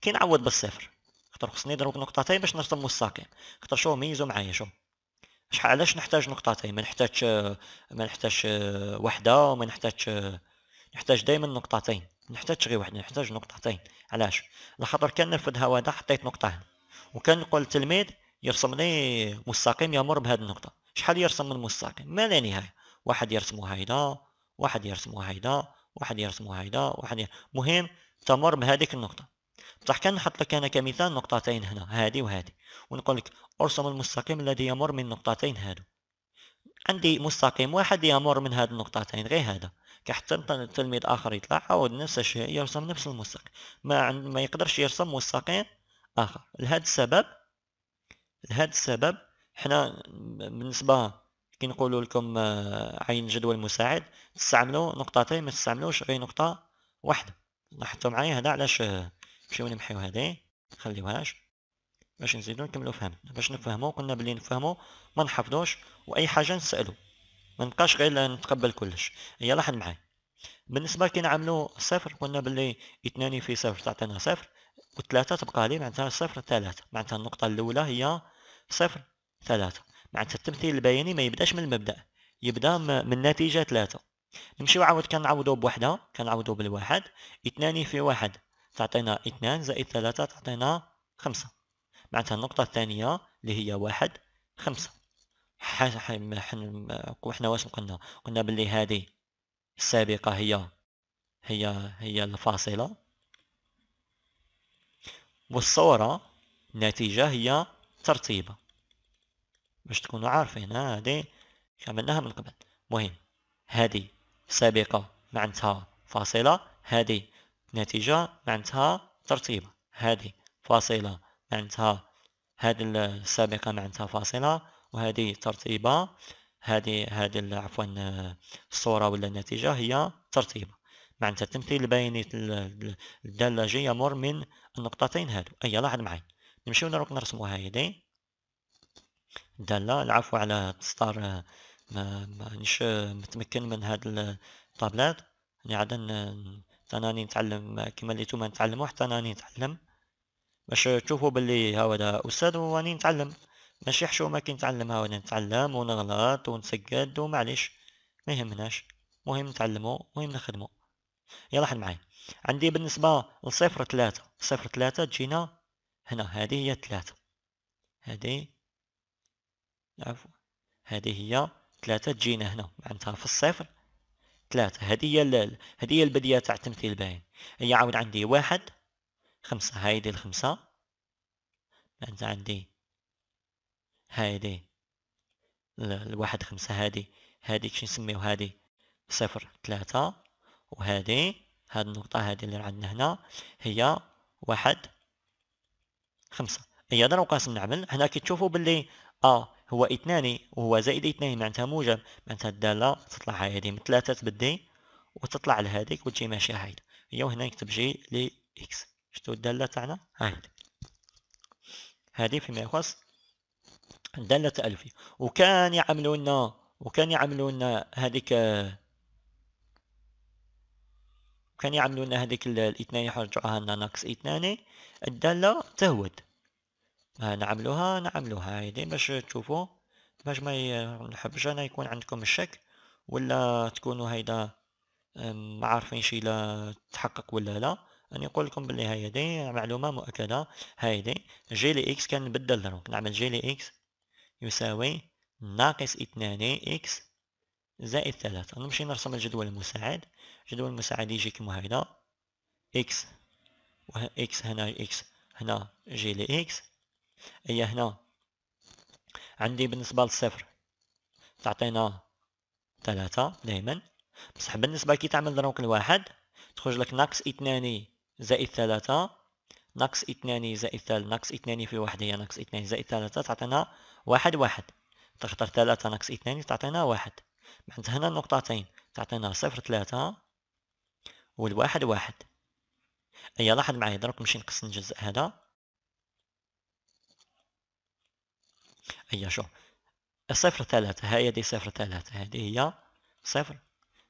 كي نعوض بالصفر خاطر خصني نضرب نقطتين باش نرسم الساكن خاطر شو ميزو معايا شو شحال علاش نحتاج نقطتين ما نحتاجش ما نحتاجش وحده وما نحتاجش نحتاج دائما نقطتين نحتاج غير وحده نحتاج نقطتين علاش لخاطر خاطر كان نرفد هواده حطيت نقطه وكان نقول للتلميذ يرسم لي مستقيم يمر بهذه النقطه شحال يرسم من مستقيم ما لا نهايه واحد يرسمو هيدا واحد يرسمو هيدا واحد يرسمو هيدا واحد يرسم مهم تمر بهذيك النقطة بصح كان نحط لك أنا كمثال نقطتين هنا هذه وهذه ونقول لك ارسم المستقيم الذي يمر من النقطتين هادو عندي مستقيم واحد يمر من هاد النقطتين غير هذا كحتى تلميذ آخر يطلع عاود نفس الشيء يرسم نفس المستقيم ما, ما يقدرش يرسم مستقيم آخر لهذا السبب لهذا السبب حنا بالنسبة كي نقولوا لكم آه، عين جدول مساعد تستعملوا نقطتين ما تستعملوش غير نقطة واحدة لاحظتوا معايا هذا علاش نمشيو نمحيو هذه خليوهاش باش نزيدو نكملو فهم باش نفهمو قلنا بلي نفهمو ما نحفظوش واي حاجه نسالو ما نبقاش غير نتقبل كلش هي لاحظ معايا بالنسبه كي نعملو صفر قلنا بلي اثنان في صفر تعطينا صفر وثلاثة تبقى لي معناتها صفر ثلاثة معناتها النقطة الأولى هي صفر ثلاثة معناتها التمثيل البياني ما يبداش من المبدأ يبدا من النتيجة ثلاثة نمشيو عاود كنعوضو بوحدة كنعوضو بالواحد اثنان في واحد تعطينا اثنان زائد ثلاثة تعطينا خمسة معناتها النقطة الثانية اللي هي واحد خمسة وحنا واش قلنا قلنا باللي هذه السابقة هي هي هي الفاصلة والصورة النتيجة هي ترتيبة باش تكونوا عارفين هذه عملناها من قبل مهم هذه سابقة معنتها فاصلة هذه نتيجة معنتها ترتيبة هذه فاصلة معنتها هذه السابقة معنتها فاصلة وهذه ترتيبة هذه هذه عفوا الصورة ولا النتيجة هي ترتيبة معناتها التمثيل الدالة جي يمر من النقطتين هادو أي لاحظ معي نمشيو نروح نرسموها هيدي الدالة العفو على تستار ما مانيش متمكن من هاد الطابلات يعني عاد تناني نتعلم كيما اللي نتوما نتعلمو حتى راني نتعلم باش تشوفوا باللي هاودا استاذ وراني نتعلم ماشي حشومه كي نتعلم هاودا نتعلم ونغلط ونسجد ومعليش ما يهمناش مهم نتعلمو مهم نخدمو يلا حل معايا عندي بالنسبه لصفر ثلاثة صفر ثلاثة تجينا هنا هذه هي ثلاثة هذه عفوا هذه هي ثلاثة تجينا هنا معناتها في الصفر ثلاثة هدية هي هدية البديهة تاع التمثيل باين هي عاود عندي واحد خمسة هايدي الخمسة معناتها عندي هايدي الواحد خمسة هادي هادي كش نسميو هادي صفر ثلاثة وهادي هاد النقطة هادي اللي عندنا هنا هي واحد خمسة هي درا وقاسم نعمل هنا كي تشوفوا باللي ا هو اثنان وهو زائد اثنان معناتها موجب معناتها الدالة تطلع هذه من ثلاثة تبدي وتطلع لهذيك وتجي ماشية هايدا هي وهنا نكتب جي لي اكس شتو الدالة تاعنا هايدا هذه فيما يخص الداله التالفيه وكان يعملوا لنا وكان يعملوا لنا هذيك كان يعملوا لنا هذيك الاثنين يرجعوها لنا ناقص اثنان الدالة تهود نعملوها نعملوها هايدي يعني باش تشوفوا باش ما نحبش انا يكون عندكم الشك ولا تكونوا هيدا ما عارفينش الا تحقق ولا لا راني نقول لكم بلي هايدي معلومه مؤكده هايدي جي لي اكس كنبدل دروك نعمل جي لي اكس يساوي ناقص اثنان اكس زائد ثلاثة نمشي نرسم الجدول المساعد الجدول المساعد يجي كيما هيدا اكس و اكس هنا اكس هنا جي لي اكس هي إيه هنا عندي بالنسبة للصفر تعطينا ثلاثة دائما بصح بالنسبة كي تعمل دروك الواحد تخرج لك ناقص اثنان زائد ثلاثة ناقص اثنان زائد ثلاثة ناقص اثنان في واحد هي ناقص اثنان زائد ثلاثة تعطينا واحد واحد تختار ثلاثة ناقص اثنان تعطينا واحد بعد هنا النقطتين تعطينا صفر ثلاثة والواحد واحد اي لاحظ معايا دروك نمشي نقص الجزء هذا أي شو الصفر ثلاثة دي صفر ثلاثة هذه هي صفر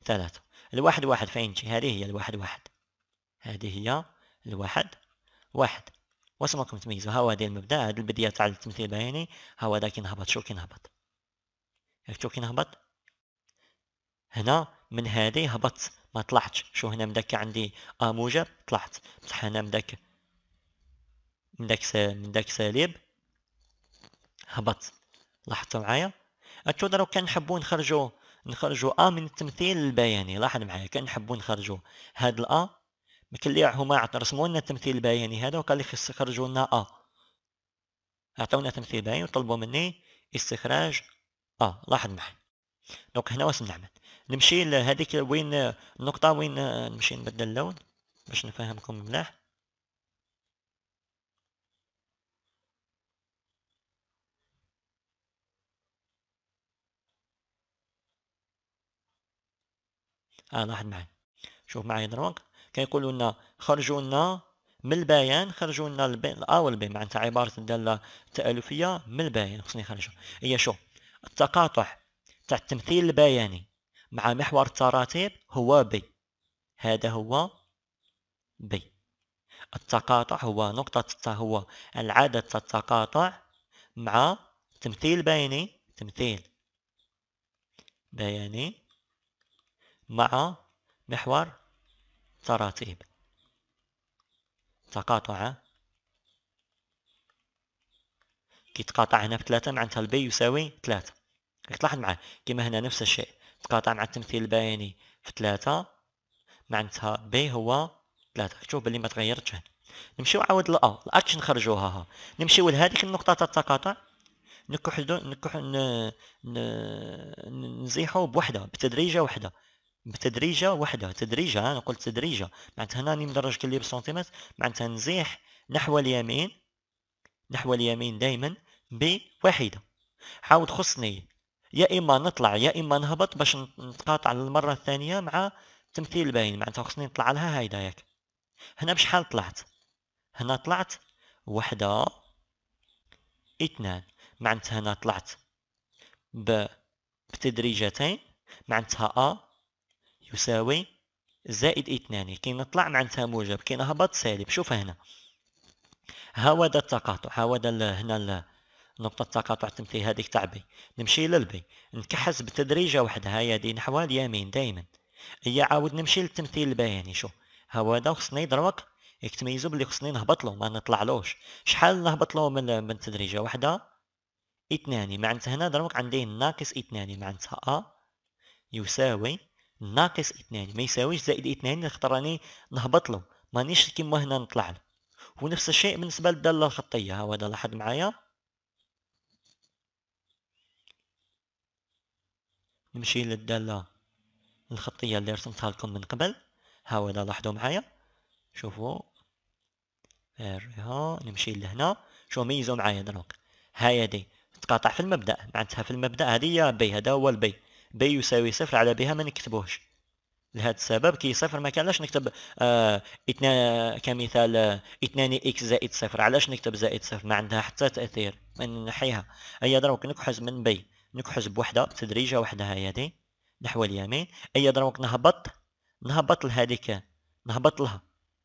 ثلاثة الواحد واحد فين تجي هذه هي الواحد واحد هذه هي الواحد واحد واسمكم تميزوا هو هذه المبدا هذه البداية تاع التمثيل البياني هو ذا كينهبط شو كينهبط شو كينهبط هنا من هذه هبطت ما طلعتش شو هنا داك عندي ا موجب طلعت بصح هنا من داك من داك سالب هبط لاحظتوا معايا هادشي كان كنحبوا نخرجوا نخرجوا ا آه من التمثيل البياني لاحظ معايا كان كنحبوا نخرجوا هذا الا ما كان مكليعهما هما رسموا لنا التمثيل البياني هذا وقال لي خص يخرجوا لنا ا اعطونا تمثيل بياني وطلبوا مني استخراج ا آه. لاحظ معايا دونك هنا واش نعمل نمشي لهذيك وين النقطه وين نمشي نبدل اللون باش نفهمكم ملاح انا لاحظ معايا شوف معايا دروك كيقولوا لنا خرجوا لنا من البيان خرجوا لنا الا والبي معناتها عباره الداله التالفيه من البيان خصني نخرجها هي شوف التقاطع تاع التمثيل البياني مع محور التراتيب هو بي هذا هو بي التقاطع هو نقطة هو العدد التقاطع مع تمثيل بياني تمثيل بياني مع محور تراتيب تقاطع كي تقاطع هنا بثلاثة معناتها البي يساوي ثلاثة تلاحظ معاه كيما هنا نفس الشيء تقاطع مع التمثيل البياني في ثلاثة معناتها بي هو ثلاثة شوف بلي ما تغيرتش هنا نمشيو عاود لأ الأتش نخرجوها ها نمشيو لهذيك النقطة تاع التقاطع نكحدو نكح ن... ن... نزيحو بوحدة بتدريجة وحدة بتدريجه وحده تدريجه انا قلت تدريجه معنتها هنا ندرج كلي بسنتيمتر معنتها نزيح نحو اليمين نحو اليمين دائما بواحده عاود خصني يا اما نطلع يا اما نهبط باش نتقاطع للمره الثانيه مع تمثيل باين معنتها خصني نطلع لها هايدا ياك هنا بشحال طلعت هنا طلعت وحده اثنان معنتها هنا طلعت ب بتدريجتين معنتها ا يساوي زائد اثنان يعني كي نطلع معناتها موجب كي نهبط سالب شوف هنا هذا التقاطع هذا هنا نقطة التقاطع تمثل هذيك تاع بي نمشي للبي نكحس بتدريجة وحدها هاي دي نحو اليمين دايما هي عاود نمشي للتمثيل البياني يعني شوف هذا خصني دروك ياك بلي خصني نهبط له ما نطلعلوش شحال نهبط له من من تدريجة وحدة اثنان يعني معناتها هنا دروك عندي ناقص اثنان معناتها ا يساوي ناقص اثنان ما يساويش زائد اثنان خاطر راني نهبط له مانيش كيما هنا نطلع له ونفس الشيء بالنسبه للداله الخطيه ها هو لاحظ معايا نمشي للداله الخطيه اللي رسمتها لكم من قبل ها هو لاحظوا معايا شوفوا ها نمشي لهنا شو ميزوا معايا دروك هاي دي تقاطع في المبدا معناتها في المبدا هذه بي هذا هو البي بي يساوي صفر على بها ما نكتبوهش لهذا السبب كي صفر ما كان لاش نكتب آه اتنا كمثال آه اتنان اكس زائد صفر علاش نكتب زائد صفر ما عندها حتى تاثير نحيها هيا دروك نكحز من بي نكحز بوحده تدريجه وحده هذه نحو اليمين اي دروك نهبط نهبط لهاديك نهبط لها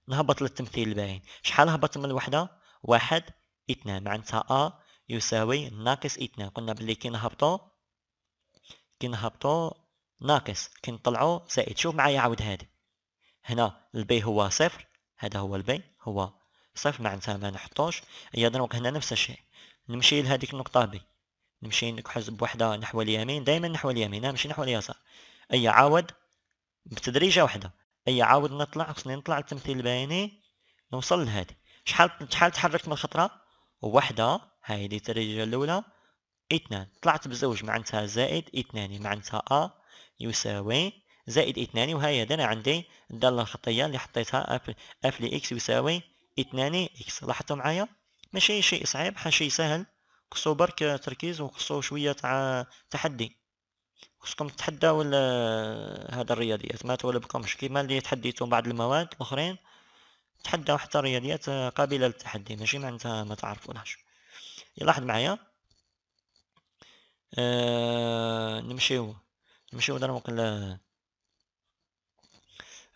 نهبط للتمثيل الباين شحال هبط من الوحده واحد اثنان معنتها ا يساوي ناقص اثنان قلنا بلي كي نهبطو كي نهبطو ناقص كي نطلعو زائد شوف معايا عاود هادي هنا البي هو صفر هذا هو البي هو صفر معناتها ما نحطوش هي دروك هنا نفس الشيء نمشي لهذيك النقطة بي نمشي نحسب بوحدة نحو اليمين دائما نحو اليمين نمشي نحو اليسار اي عاود بتدريجة وحده اي عاود نطلع خصني نطلع التمثيل البياني نوصل لهادي شحال شحال تحركت من الخطرة وحدة هاي دي التدريجة الأولى اثنان طلعت بزوج معنتها زائد اثنان يعني معنتها أ يساوي زائد اثنان وهاي أنا عندي الدالة الخطية اللي حطيتها أف, اف لإكس يساوي اثنان إكس لاحظتوا معايا ماشي شيء صعيب حشي سهل خصو برك تركيز وخصو شوية تاع تحدي خصكم تتحداو هذا الرياضيات ما تولبكمش كيما اللي تحديتو بعض المواد الأخرين تحداو حتى الرياضيات قابلة للتحدي ماشي معناتها ما تعرفوناش يلاحظ معايا آه نمشيو نمشيو نروق ل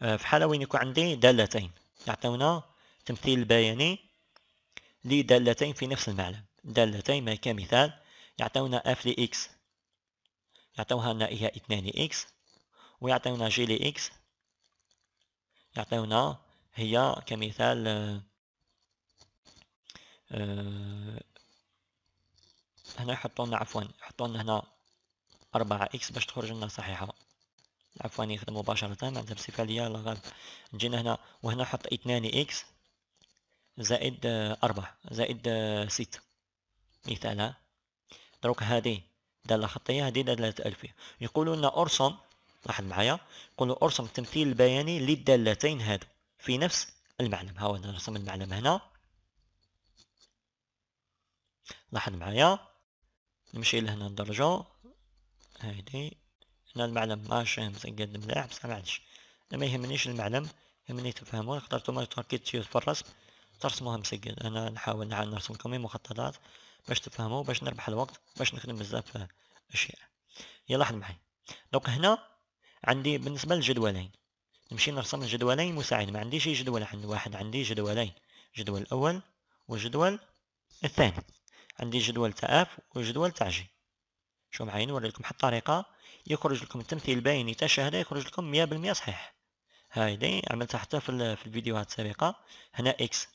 بحال آه، وين يكون عندي دالتين يعطيونا تمثيل بياني لدالتين في نفس المعلم دالتين كمثال يعطيونا اف لي اكس يعطيوها لنا هي اثنان اكس ويعطيونا جي لي اكس يعطيونا هي كمثال آه، آه، هنا يحطوا لنا عفوا يحطوا لنا هنا أربعة إكس باش تخرج لنا صحيحة عفوا يخدم مباشرة عند بصفة ليا غالب جينا هنا وهنا حط اثنان إكس زائد أربعة زائد ستة مثال دروك هذه دالة خطية هذه دالة ألفية يقولوا لنا أرسم لاحظ معايا يقولوا أرسم التمثيل البياني للدالتين هذا في نفس المعلم ها هو نرسم المعلم هنا لاحظ معايا نمشي لهنا ندرجو هايدي هنا المعلم ماشي متقدم مليح بصح معلش انا ما يهمنيش المعلم يهمني تفهمو خطرتو كي تشوف بالرسم ترسموها مسجل انا نحاول نرسم لكم مخططات باش تفهموا باش نربح الوقت باش نخدم بزاف اشياء يلا حد معايا دونك هنا عندي بالنسبه للجدولين نمشي نرسم الجدولين مساعد ما عنديش جدول واحد عندي جدولين جدول الاول والجدول الثاني عندي جدول تاع اف وجدول تاع جي شو معايا لكم حتى طريقه يخرج لكم التمثيل بيني تاع الشهاده يخرج لكم مية بالمية صحيح هايدي عملتها حتى في, في الفيديوهات السابقه هنا اكس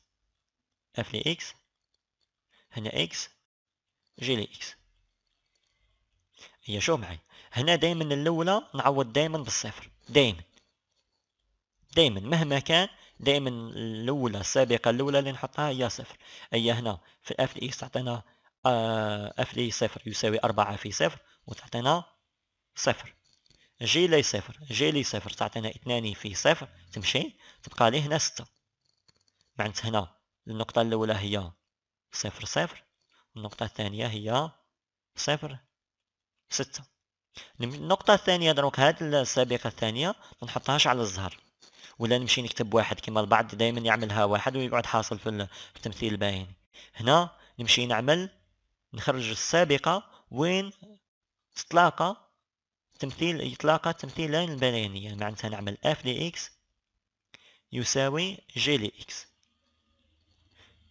اف لي اكس هنا اكس جي لي اكس هي شوف معايا هنا دائما الاولى نعوض دائما بالصفر دائما دائما مهما كان دائما الاولى السابقه الاولى اللي نحطها هي صفر اي هنا في اف اكس تعطينا اف آه، لي صفر يساوي 4 في صفر وتعطينا صفر جي لي صفر جي لي صفر تعطينا 2 في صفر تمشي تبقى لي هنا 6 معنت هنا النقطه الاولى هي صفر صفر النقطه الثانيه هي صفر ستة النقطة الثانية دروك هاد السابقة الثانية منحطهاش على الزهر ولا نمشي نكتب واحد كما البعض دائما يعملها واحد ويقعد حاصل في التمثيل الباين هنا نمشي نعمل نخرج السابقة وين تطلاقة تمثيل يتلاقى تمثيلان البيانية يعني معناتها نعمل اف لإكس يساوي جي لإكس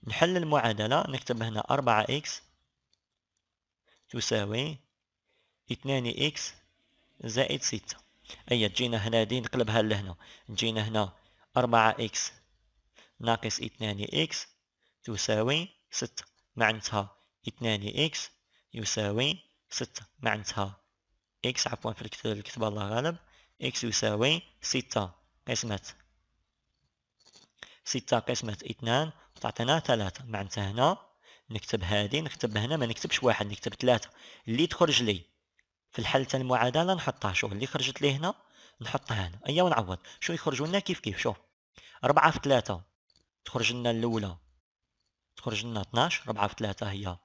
نحل المعادلة نكتب هنا أربعة إكس تساوي اثنان إكس زائد ستة أي تجينا هنا دي نقلبها لهنا تجينا هنا أربعة إكس ناقص اثنان إكس تساوي ستة معناتها اثنان إكس يساوي ستة معناتها إكس عفوا في الكتابة الله غالب إكس يساوي ستة قسمة ستة قسمة اثنان تعطينا 3 معناتها هنا نكتب هذه نكتب هنا ما نكتبش واحد نكتب 3 اللي تخرج لي في الحاله المعادله نحطها شوف اللي خرجت لي هنا نحطها هنا ايا أيوة ونعوض شو يخرجوا لنا كيف كيف شوف 4 في 3 تخرج لنا الاولى تخرج لنا 12 4 في 3 هي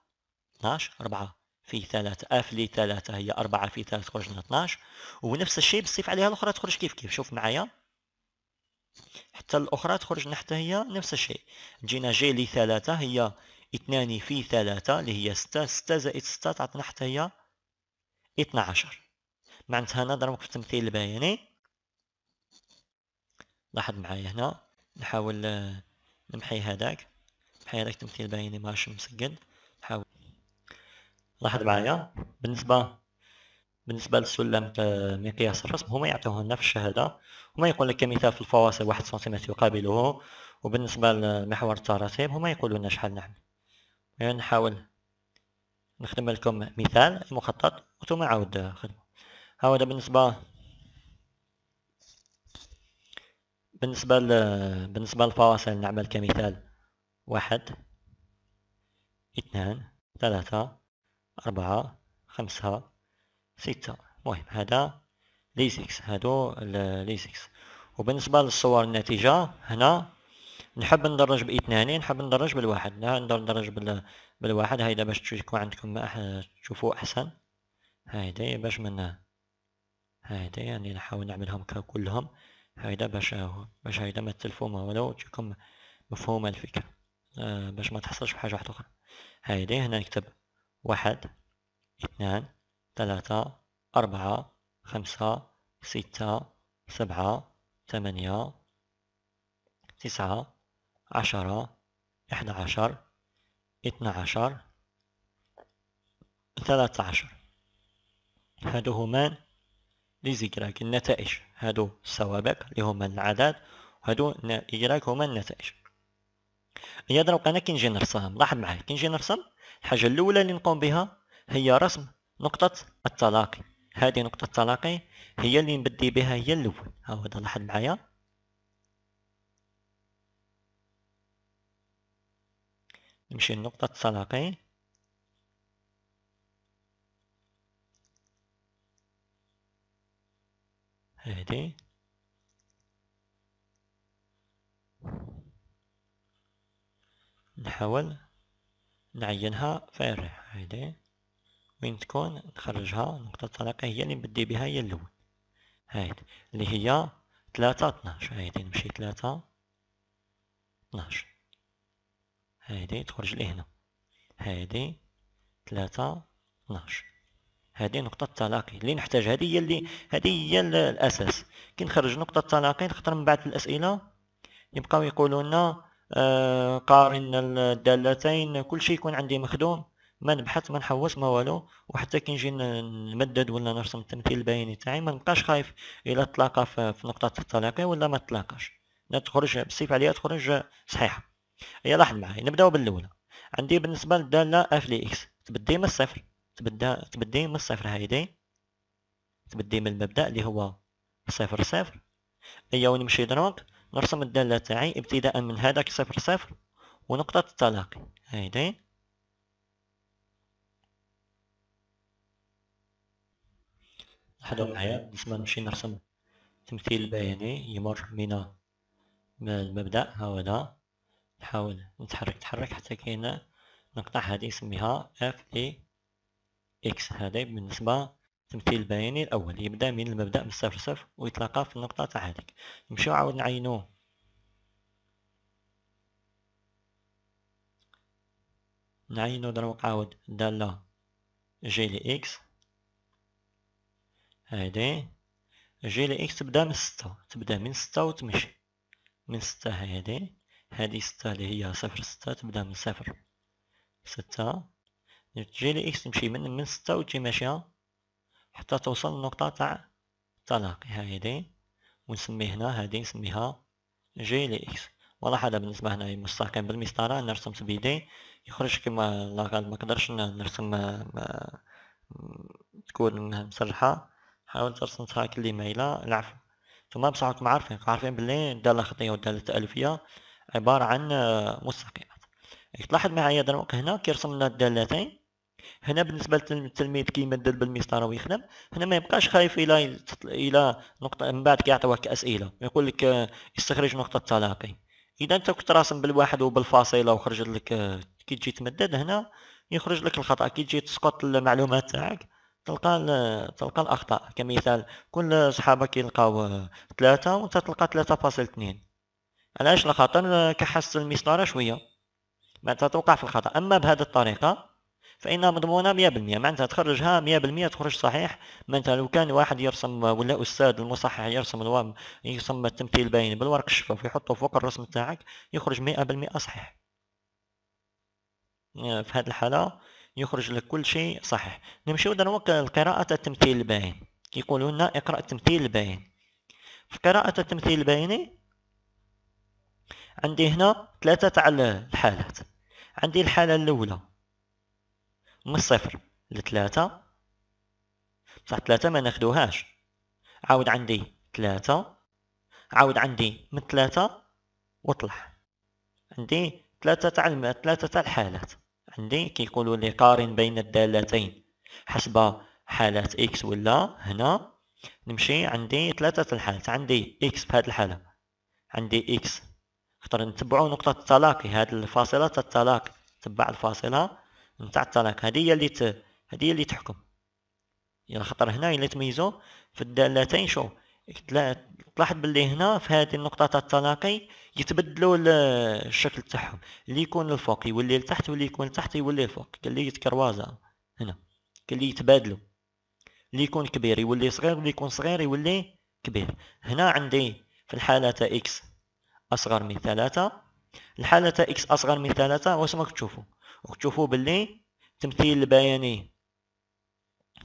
12 4 في 3 اف لي 3 هي 4 في 3 تخرج لنا 12 ونفس الشيء بالصيف عليها الاخرى تخرج كيف كيف شوف معايا حتى الاخرى تخرج لنا حتى هي نفس الشيء جينا جي لي 3 هي 2 في 3 اللي هي 6 6 زائد 6 تعطينا حتى هي 12 معناتها نضرب في التمثيل البياني لاحظ معايا هنا نحاول آه، نمحي هذاك نمحي هذاك التمثيل البياني ماشي مسجل نحاول لاحظ معايا بالنسبة بالنسبة للسلم مقياس الرسم هما يعطيوه لنا في الشهادة هما يقول لك كمثال في الفواصل واحد سنتيمتر يقابله وبالنسبة لمحور التراتيب هما يقولوا لنا شحال نحمل يعني نحاول نخدم لكم مثال مخطط وثم عاود خدمه هذا بالنسبة بالنسبة ل... بالنسبة للفواصل نعمل كمثال واحد اثنان ثلاثة أربعة خمسة ستة مهم هذا ليزكس هادو ليزكس وبالنسبة للصور الناتجة هنا نحب ندرج باثنين نحب ندرج بالواحد ندرج بال بالواحد هيدا باش تشوفوا عندكم أح... تشوفوا أحسن هيدا باش من هيدا يعني نحاول نعملهم كلهم هيدا باش باش هيدا ما تلفوما ولو تجيكم مفهومة الفكرة آه باش ما تحصلش بحاجة واحدة أخرى هيدا هنا نكتب واحد اثنان ثلاثة أربعة خمسة ستة سبعة ثمانية تسعة عشرة إحدى عشر اثنا عشر ثلاثة عشر هادو هما لي زيكراك النتائج هادو السوابق اللي هما العدد وهادو ايكراك هما النتائج هي دروك أنا نجي نرسم لاحظ معايا كي نجي نرسم الحاجة الأولى اللي نقوم بها هي رسم نقطة التلاقي هذه نقطة التلاقي هي اللي نبدي بها هي الأول ها هو لاحظ معايا نمشي لنقطة الصلاقين هادي نحاول نعينها في الريح هادي وين تكون نخرجها نقطة الصلاقين هي اللي نبدي بها هي اللون هادي اللي هي ثلاثة 12 هايدي نمشي ثلاثة 12 هادي تخرج لهنا هادي ثلاثة اثناش هادي نقطة التلاقي اللي نحتاج هادي هي اللي هادي هي الأساس كي نخرج نقطة التلاقي خاطر من بعد الأسئلة يبقاو يقولوا لنا آه قارن الدالتين كل شيء يكون عندي مخدوم ما نبحث ما نحوس ما والو وحتى كي نجي نمدد ولا نرسم التمثيل البياني تاعي ما نبقاش خايف الا تلاقى في نقطة التلاقي ولا ما تلاقاش تخرج بصفة عليها تخرج صحيحة يلاحظ معايا نبداو بالاولى عندي بالنسبه للداله اف لي اكس تبدي من الصفر تبدا تبدي من الصفر هايدي تبدي من المبدا اللي هو صفر صفر ايا ونمشي دروك نرسم الداله تاعي ابتداء من هذاك صفر صفر ونقطه التلاقي هايدي لاحظوا معايا بالنسبه نمشي نرسم تمثيل بياني يمر من المبدا هذا نحاول نتحرك نتحرك حتى كاين نقطع هذه نسميها اف اي اكس هذه بالنسبة تمثيل البياني الأول يبدأ من المبدأ من صفر صفر ويتلاقى في النقطة تاع هذيك نمشيو عاود نعينو نعينو دروك عاود دالة جي لي اكس هادي جي لي اكس تبدا من ستة تبدا من ستة وتمشي من ستة هادي هذه ستة اللي هي صفر ستة تبدا من صفر ستة تجي لي إكس تمشي من من ستة وتجي ماشية حتى توصل النقطة تاع التلاقي هادي ونسمي هنا هادي نسميها جي لي إكس ولاحظ بالنسبة هنا مستقيم بالمسطرة رسمت بيدي يخرج كما لاغال مقدرش نرسم تكون مسرحة حاولت رسمتها كلي مايلة العفو ثم بصح راكم عارفين عارفين بلي الدالة خطية والدالة تألفية عبارة عن آه، مستقيمات يعني. تلاحظ معايا دروك هنا كيرسم لنا الدالتين هنا بالنسبه للتلميذ كيمدد بالمسطره ويخدم هنا ما يبقاش خايف الى الى نقطه من بعد كيعطيوك اسئله يقول لك آه، استخرج نقطه تلاقي اذا انت كنت راسم بالواحد وبالفاصله وخرج لك آه، كي تجي تمدد هنا يخرج لك الخطا كي تجي تسقط المعلومات تاعك تلقى تلقى الاخطاء كمثال كل صحابك يلقاو ثلاثة وانت تلقى ثلاثة فاصل اثنين علاش لخاطر كحس المسطره شويه معناتها توقع في الخطا اما بهذه الطريقه فانها مضمونه 100% معناتها تخرجها 100% تخرج صحيح معناتها لو كان واحد يرسم ولا استاذ المصحح يرسم الوام يرسم التمثيل باين بالورق الشفاف يحطه فوق الرسم تاعك يخرج 100% صحيح آه، في هذه الحاله يخرج لك كل شيء صحيح نمشيو دروك لقراءه التمثيل الباين يقولون لنا اقرا التمثيل الباين في قراءه التمثيل البيني عندي هنا ثلاثة تاع الحالات عندي الحالة الأولى من صفر لثلاثة بصح ثلاثة ما ناخدوهاش عاود عندي ثلاثة عاود عندي من ثلاثة وطلع عندي ثلاثة تاع ثلاثة تاع الحالات عندي كيقولوا لي قارن بين الدالتين حسب حالات اكس ولا هنا نمشي عندي ثلاثة الحالات عندي اكس بهاد الحالة عندي اكس خطر نتبعو نقطة التلاقي هاد الفاصلة تاع التلاقي تبع الفاصلة نتاع التلاقي هادي هي اللي ت... هادي هي اللي تحكم يعني خطر هنا اللي تميزو في الدالتين شو تلاحظ باللي هنا في هذه النقطة تاع التلاقي يتبدلوا الشكل تاعهم اللي يكون الفوق يولي لتحت واللي يكون لتحت يولي الفوق كلي يتكروازا هنا كلي يتبادلوا اللي يكون كبير يولي صغير واللي يكون صغير يولي كبير هنا عندي في الحالة تاع اكس أصغر من ثلاثة الحالة تاع إكس أصغر من ثلاثة واش راك تشوفو راك تشوفو بلي التمثيل البياني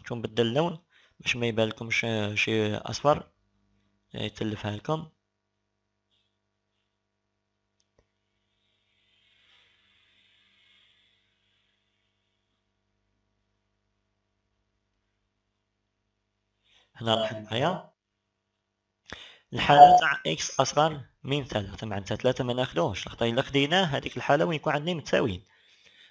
شو نبدل اللون باش ما يبالكمش آه، شي أصفر آه، يتلفها لكم هنا راح معايا الحالة تاع إكس أصغر مين ثلاثة معناتها ثلاثة ما ناخدوهش خاطر إلا خديناه هذيك الحالة وين يكون عندنا متساويين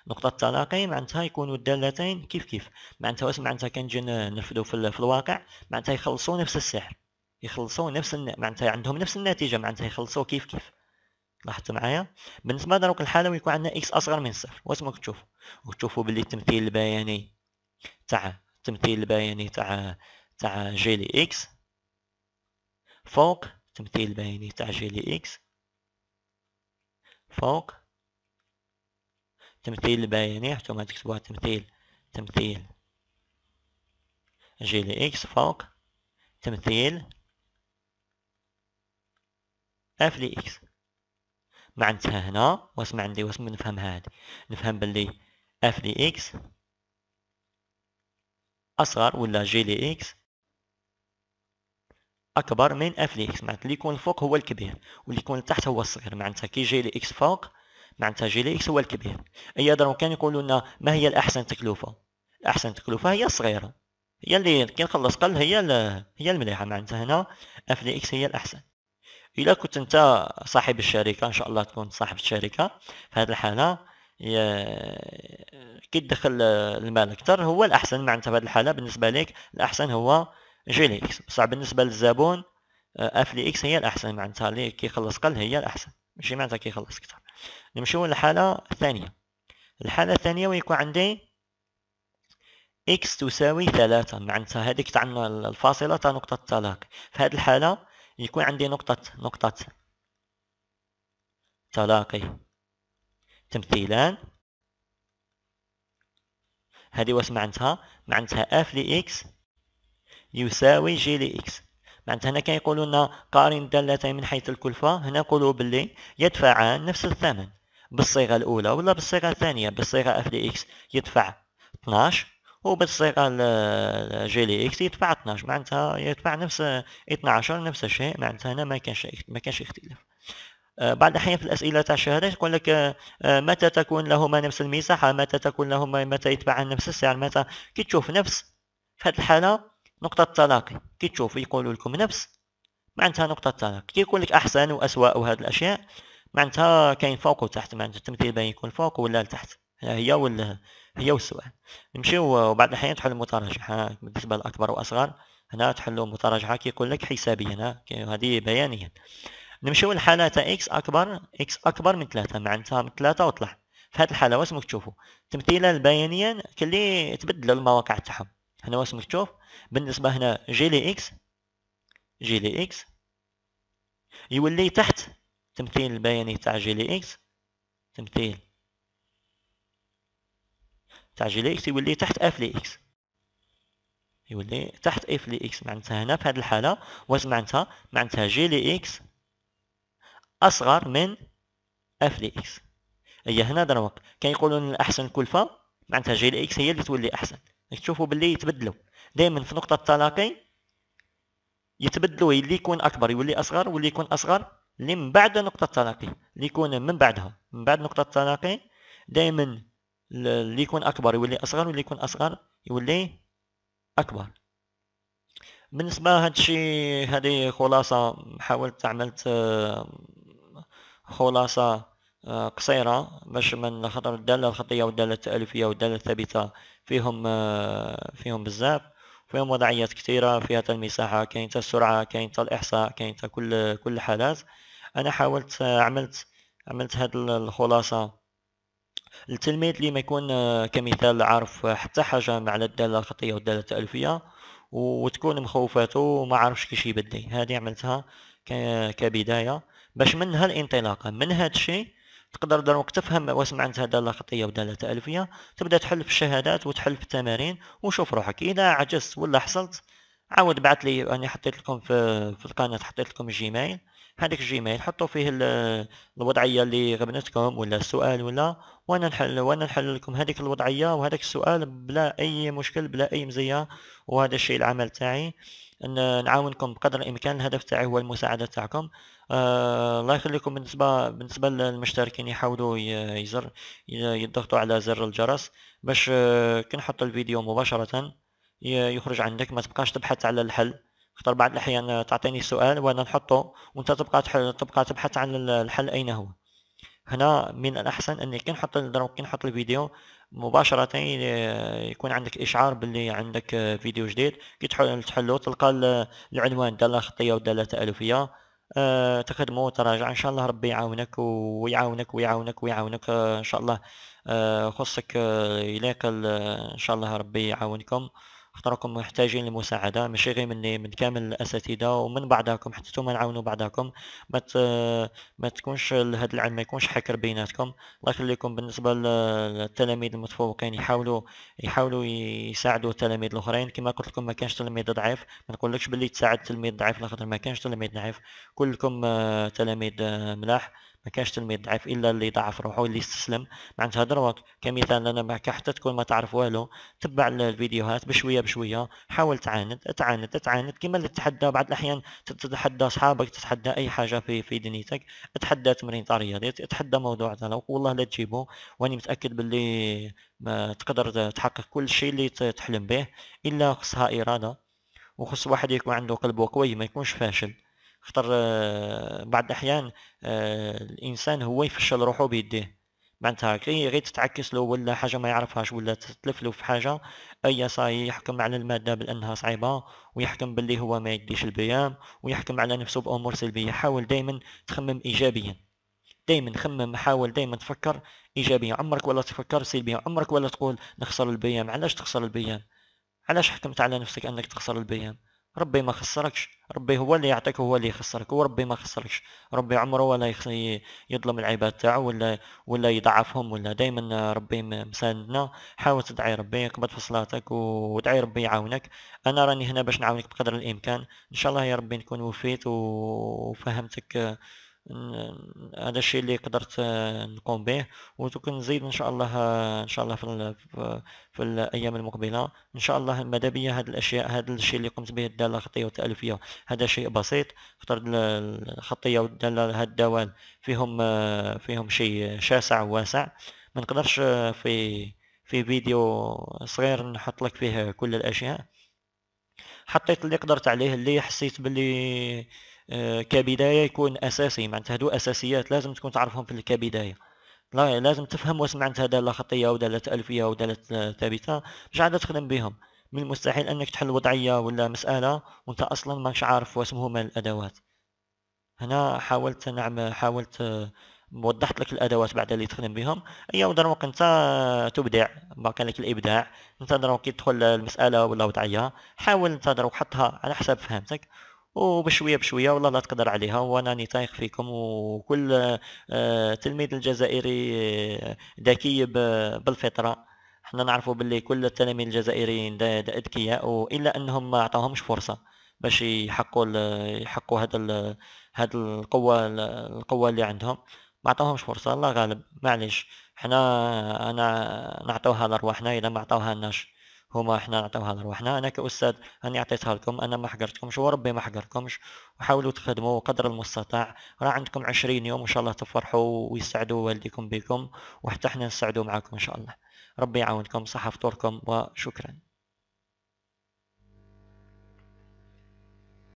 نقطة التلاقي معنتها يكونوا الدالتين كيف كيف معنتها واش معنتها كنجي نرفدو في, في الواقع معنتها يخلصوا نفس السحر يخلصوا نفس الن... معنتها عندهم نفس النتيجة معنتها يخلصوا كيف كيف لاحظت معايا بالنسبة لدروك الحالة ويكون عندنا إكس أصغر من صفر واش ممكن تشوفوا تشوفوا بلي التمثيل البياني تاع التمثيل البياني تاع تاع جي إكس فوق تمثيل بياني تاع جي لي إكس فوق تمثيل بياني حتى ما تكتبوها تمثيل تمثيل جي لي إكس فوق تمثيل اف لي اكس معنتها هنا واسمع عندي واسم نفهم هادي نفهم باللي اف لي اكس اصغر ولا جي لي اكس اكبر من اف اكس معناتها اللي يكون الفوق هو الكبير واللي يكون التحت هو الصغير معناتها كي جي اكس فوق معناتها جي اكس هو الكبير اي ايضا كان يقولوا لنا ما هي الاحسن تكلفه احسن تكلفه هي الصغيره هي اللي كي نخلص قل هي هي المليحه معناتها هنا اف اكس هي الاحسن الا كنت انت صاحب الشركه ان شاء الله تكون صاحب الشركه في هذه الحاله كي تدخل المال اكثر هو الاحسن معناتها في هذه الحاله بالنسبه لك الاحسن هو جيلي اكس بصح بالنسبه للزبون اف لي اكس هي الاحسن معناتها اللي كيخلص قل هي الاحسن ماشي معناتها كيخلص اكثر نمشيو للحاله الثانيه الحاله الثانيه ويكون عندي اكس تساوي ثلاثة معناتها هذيك تاع الفاصله تاع نقطه التلاقي في هذه الحاله يكون عندي نقطه نقطه تلاقي تمثيلان هذه واش معناتها معناتها اف لي اكس يساوي جي لي اكس معناتها هنا كيقولوا لنا قارن دالتين من حيث الكلفة هنا نقولوا باللي يدفعان نفس الثمن بالصيغة الأولى ولا بالصيغة الثانية بالصيغة اف لي اكس يدفع 12 وبالصيغة جي لي اكس يدفع 12 معناتها يدفع نفس 12 نفس الشيء معناتها هنا ما كانش ما كانش اختلاف آه، بعض الأحيان في الأسئلة تاع الشهادة يقول لك آه، متى تكون لهما نفس المساحة متى تكون لهما متى يدفعان نفس السعر متى كي تشوف نفس في هذه الحالة نقطة التلاقي كي تشوف يقولوا لكم نفس معناتها نقطة التلاقي كي يقول لك أحسن وأسوأ وهذه الأشياء معناتها كاين فوق وتحت معناتها التمثيل باين يكون فوق ولا لتحت هي ولا هي والسؤال نمشيو وبعد الأحيان تحلوا متراجعة بالنسبة لأكبر وأصغر هنا تحلوا متراجعة كي يقول لك حسابيا هذه بيانيا نمشيو لحالة إكس أكبر إكس أكبر من ثلاثة معناتها من ثلاثة وطلع في هذه الحالة واسمك تشوفوا تمثيلا بيانيا كلي تبدل المواقع تاعهم هنا واش تشوف بالنسبة هنا جي لي إكس جي لي إكس يولي تحت تمثيل البياني تاع جي لي إكس تمثيل تاع جي لي إكس يولي تحت اف لي إكس يولي تحت اف لي إكس معناتها هنا في هذه الحالة واش معناتها معناتها جي لي إكس أصغر من اف لي إكس هي هنا دروك كيقولوا الأحسن كلفة معناتها جي لي إكس هي اللي تولي أحسن تشوفوا باللي يتبدلوا دائما في نقطه التلاقي يتبدلوا اللي يكون اكبر يولي اصغر واللي يكون اصغر اللي من بعد نقطه التلاقي اللي يكون من بعدها من بعد نقطه التلاقي دائما اللي يكون اكبر يولي اصغر واللي يكون اصغر يولي اكبر بالنسبه لهذا الشيء هذه خلاصه حاولت عملت آه، خلاصه آه، قصيره باش من خاطر الداله الخطيه والداله التالفيه والداله الثابته فيهم آه، فيهم بزاف فيهم وضعيات كثيره فيها المساحه كاين السرعه كاين الاحصاء كاين كل كل الحالات انا حاولت آه، عملت عملت هاد الخلاصه التلميذ اللي ما يكون آه، كمثال عارف حتى حاجه على الداله الخطيه والداله التالفيه وتكون مخوفاته وما عارفش كيش يبدي هذه عملتها كبدايه باش منها الانطلاقه من هاد الشيء تقدر دروك تفهم واش معناتها هذا لا خطيه ودالة تالفيه تبدا تحل في الشهادات وتحل في التمارين وشوف روحك اذا عجزت ولا حصلت عاود بعث لي راني حطيت لكم في, في القناه حطيت لكم الجيميل هذاك الجيميل حطوا فيه الوضعيه اللي غبنتكم ولا السؤال ولا وانا نحل وانا نحل لكم هذيك الوضعيه وهذاك السؤال بلا اي مشكل بلا اي مزيه وهذا الشيء العمل تاعي نعاونكم بقدر الامكان الهدف تاعي هو المساعده تاعكم آه الله يخليكم بالنسبه بالنسبه للمشتركين يحاولوا يزر يضغطوا على زر الجرس باش آه، كنحط الفيديو مباشره يخرج عندك ما تبقاش تبحث على الحل خطر بعض الأحيان آه، تعطيني السؤال وأنا نحطه وأنت تبقى تبقى تبحث عن الحل أين هو هنا من الأحسن أني كي نحط كي نحط الفيديو مباشرة آه، يكون عندك إشعار باللي عندك آه، فيديو جديد كي تحلو تلقى العنوان دالة خطية ودالة تألفية أه تخدمه وتراجع ان شاء الله ربي يعاونك ويعاونك ويعاونك ويعاونك ان شاء الله أه خصك اليك ان شاء الله ربي يعاونكم راكم محتاجين لمساعده ماشي غير مني من كامل الاساتذه ومن بعضكم حتى نتوما نعاونوا بعضاكم ما ما تكونش هذا العام ما يكونش حكر بيناتكم الله يخليكم بالنسبه للتلاميذ المتفوقين يحاولوا يحاولوا يساعدوا التلاميذ الاخرين كما قلت لكم ما كانش تلميذ ضعيف ما نقولكش باللي تساعد تلميذ ضعيف لاخاطر ما كانش تلميذ ضعيف كلكم آه، تلاميذ آه، ملاح ما كانش تنمية ضعيف الا اللي ضعف روحه اللي استسلم معناتها دروك كمثال انا معك حتى تكون ما تعرف والو تبع الفيديوهات بشويه بشويه حاول تعاند تعاند تعاند كما اللي تتحدى بعض الاحيان تتحدى اصحابك تتحدى اي حاجه في في دنيتك تتحدى تمرين تاع رياضي تتحدى موضوع تاع والله لا تجيبه واني متاكد باللي ما تقدر تحقق كل شيء اللي تحلم به الا خصها اراده وخص واحد يكون عنده قلب قوي ما يكونش فاشل خطر آه، بعض الاحيان آه، الانسان هو يفشل روحو بيديه معناتها كي غير تتعكس له ولا حاجه ما يعرفهاش ولا تتلف له في حاجه اي صاي يحكم على الماده بانها صعيبه ويحكم باللي هو ما يديش البيان ويحكم على نفسه بامور سلبيه حاول دائما تخمم ايجابيا دائما خمم حاول دائما تفكر ايجابيا عمرك ولا تفكر سلبيا عمرك ولا تقول نخسر البيان علاش تخسر البيان علاش حكمت على نفسك انك تخسر البيان ربي ما خسركش ربي هو اللي يعطيك هو اللي يخسرك وربي ما خسركش ربي عمره ولا يظلم العباد تاعو ولا ولا يضعفهم ولا دائما ربي مساندنا حاول تدعي ربي قبل في صلاتك ودعي ربي يعاونك انا راني هنا باش نعاونك بقدر الامكان ان شاء الله يا ربي نكون وفيت وفهمتك هذا الشيء اللي قدرت نقوم به نزيد ان شاء الله ان شاء الله في, في الايام المقبله ان شاء الله ماذا بيا هاد الاشياء هذا الشيء اللي قمت به الداله الخطيه والتالفيه هذا شيء بسيط خطر الخطيه والداله هاد الدوال فيهم فيهم شيء شاسع وواسع ما نقدرش في في فيديو صغير نحط لك فيه كل الاشياء حطيت اللي قدرت عليه اللي حسيت باللي آه، كبدايه يكون اساسي معناتها هادو اساسيات لازم تكون تعرفهم في كبدايه لا لازم تفهم واش معناتها داله خطيه وداله الفيه وداله ثابته باش عاد تخدم بهم من المستحيل انك تحل وضعيه ولا مساله وانت اصلا ماكش عارف واش هما الادوات هنا حاولت نعم حاولت وضحت لك الادوات بعد اللي تخدم بهم اي دروك انت تبدع باقي لك الابداع انت دروك كي تدخل المساله ولا وضعيه حاول انت دروك حطها على حسب فهمتك وبشويه بشويه والله لا تقدر عليها وانا تايق فيكم وكل آه، تلميذ الجزائري آه، ذكي بالفطره حنا نعرفوا باللي كل التلاميذ الجزائريين اذكياء الا انهم ما عطاهمش فرصه باش يحقوا يحقوا هذا هذا القوه القوه اللي عندهم ما عطاهمش فرصه الله غالب معليش حنا انا نعطوها لارواحنا اذا ما عطاوها لناش هما حنا نعطيوها لرواحنا انا كاستاذ راني عطيتها لكم انا ما حقرتكمش وربي ما حقركمش وحاولوا تخدموا قدر المستطاع راه عندكم عشرين يوم ان شاء الله تفرحوا ويسعدوا والديكم بكم وحتى حنا نسعدوا معاكم ان شاء الله ربي يعاونكم صحة فطوركم وشكرا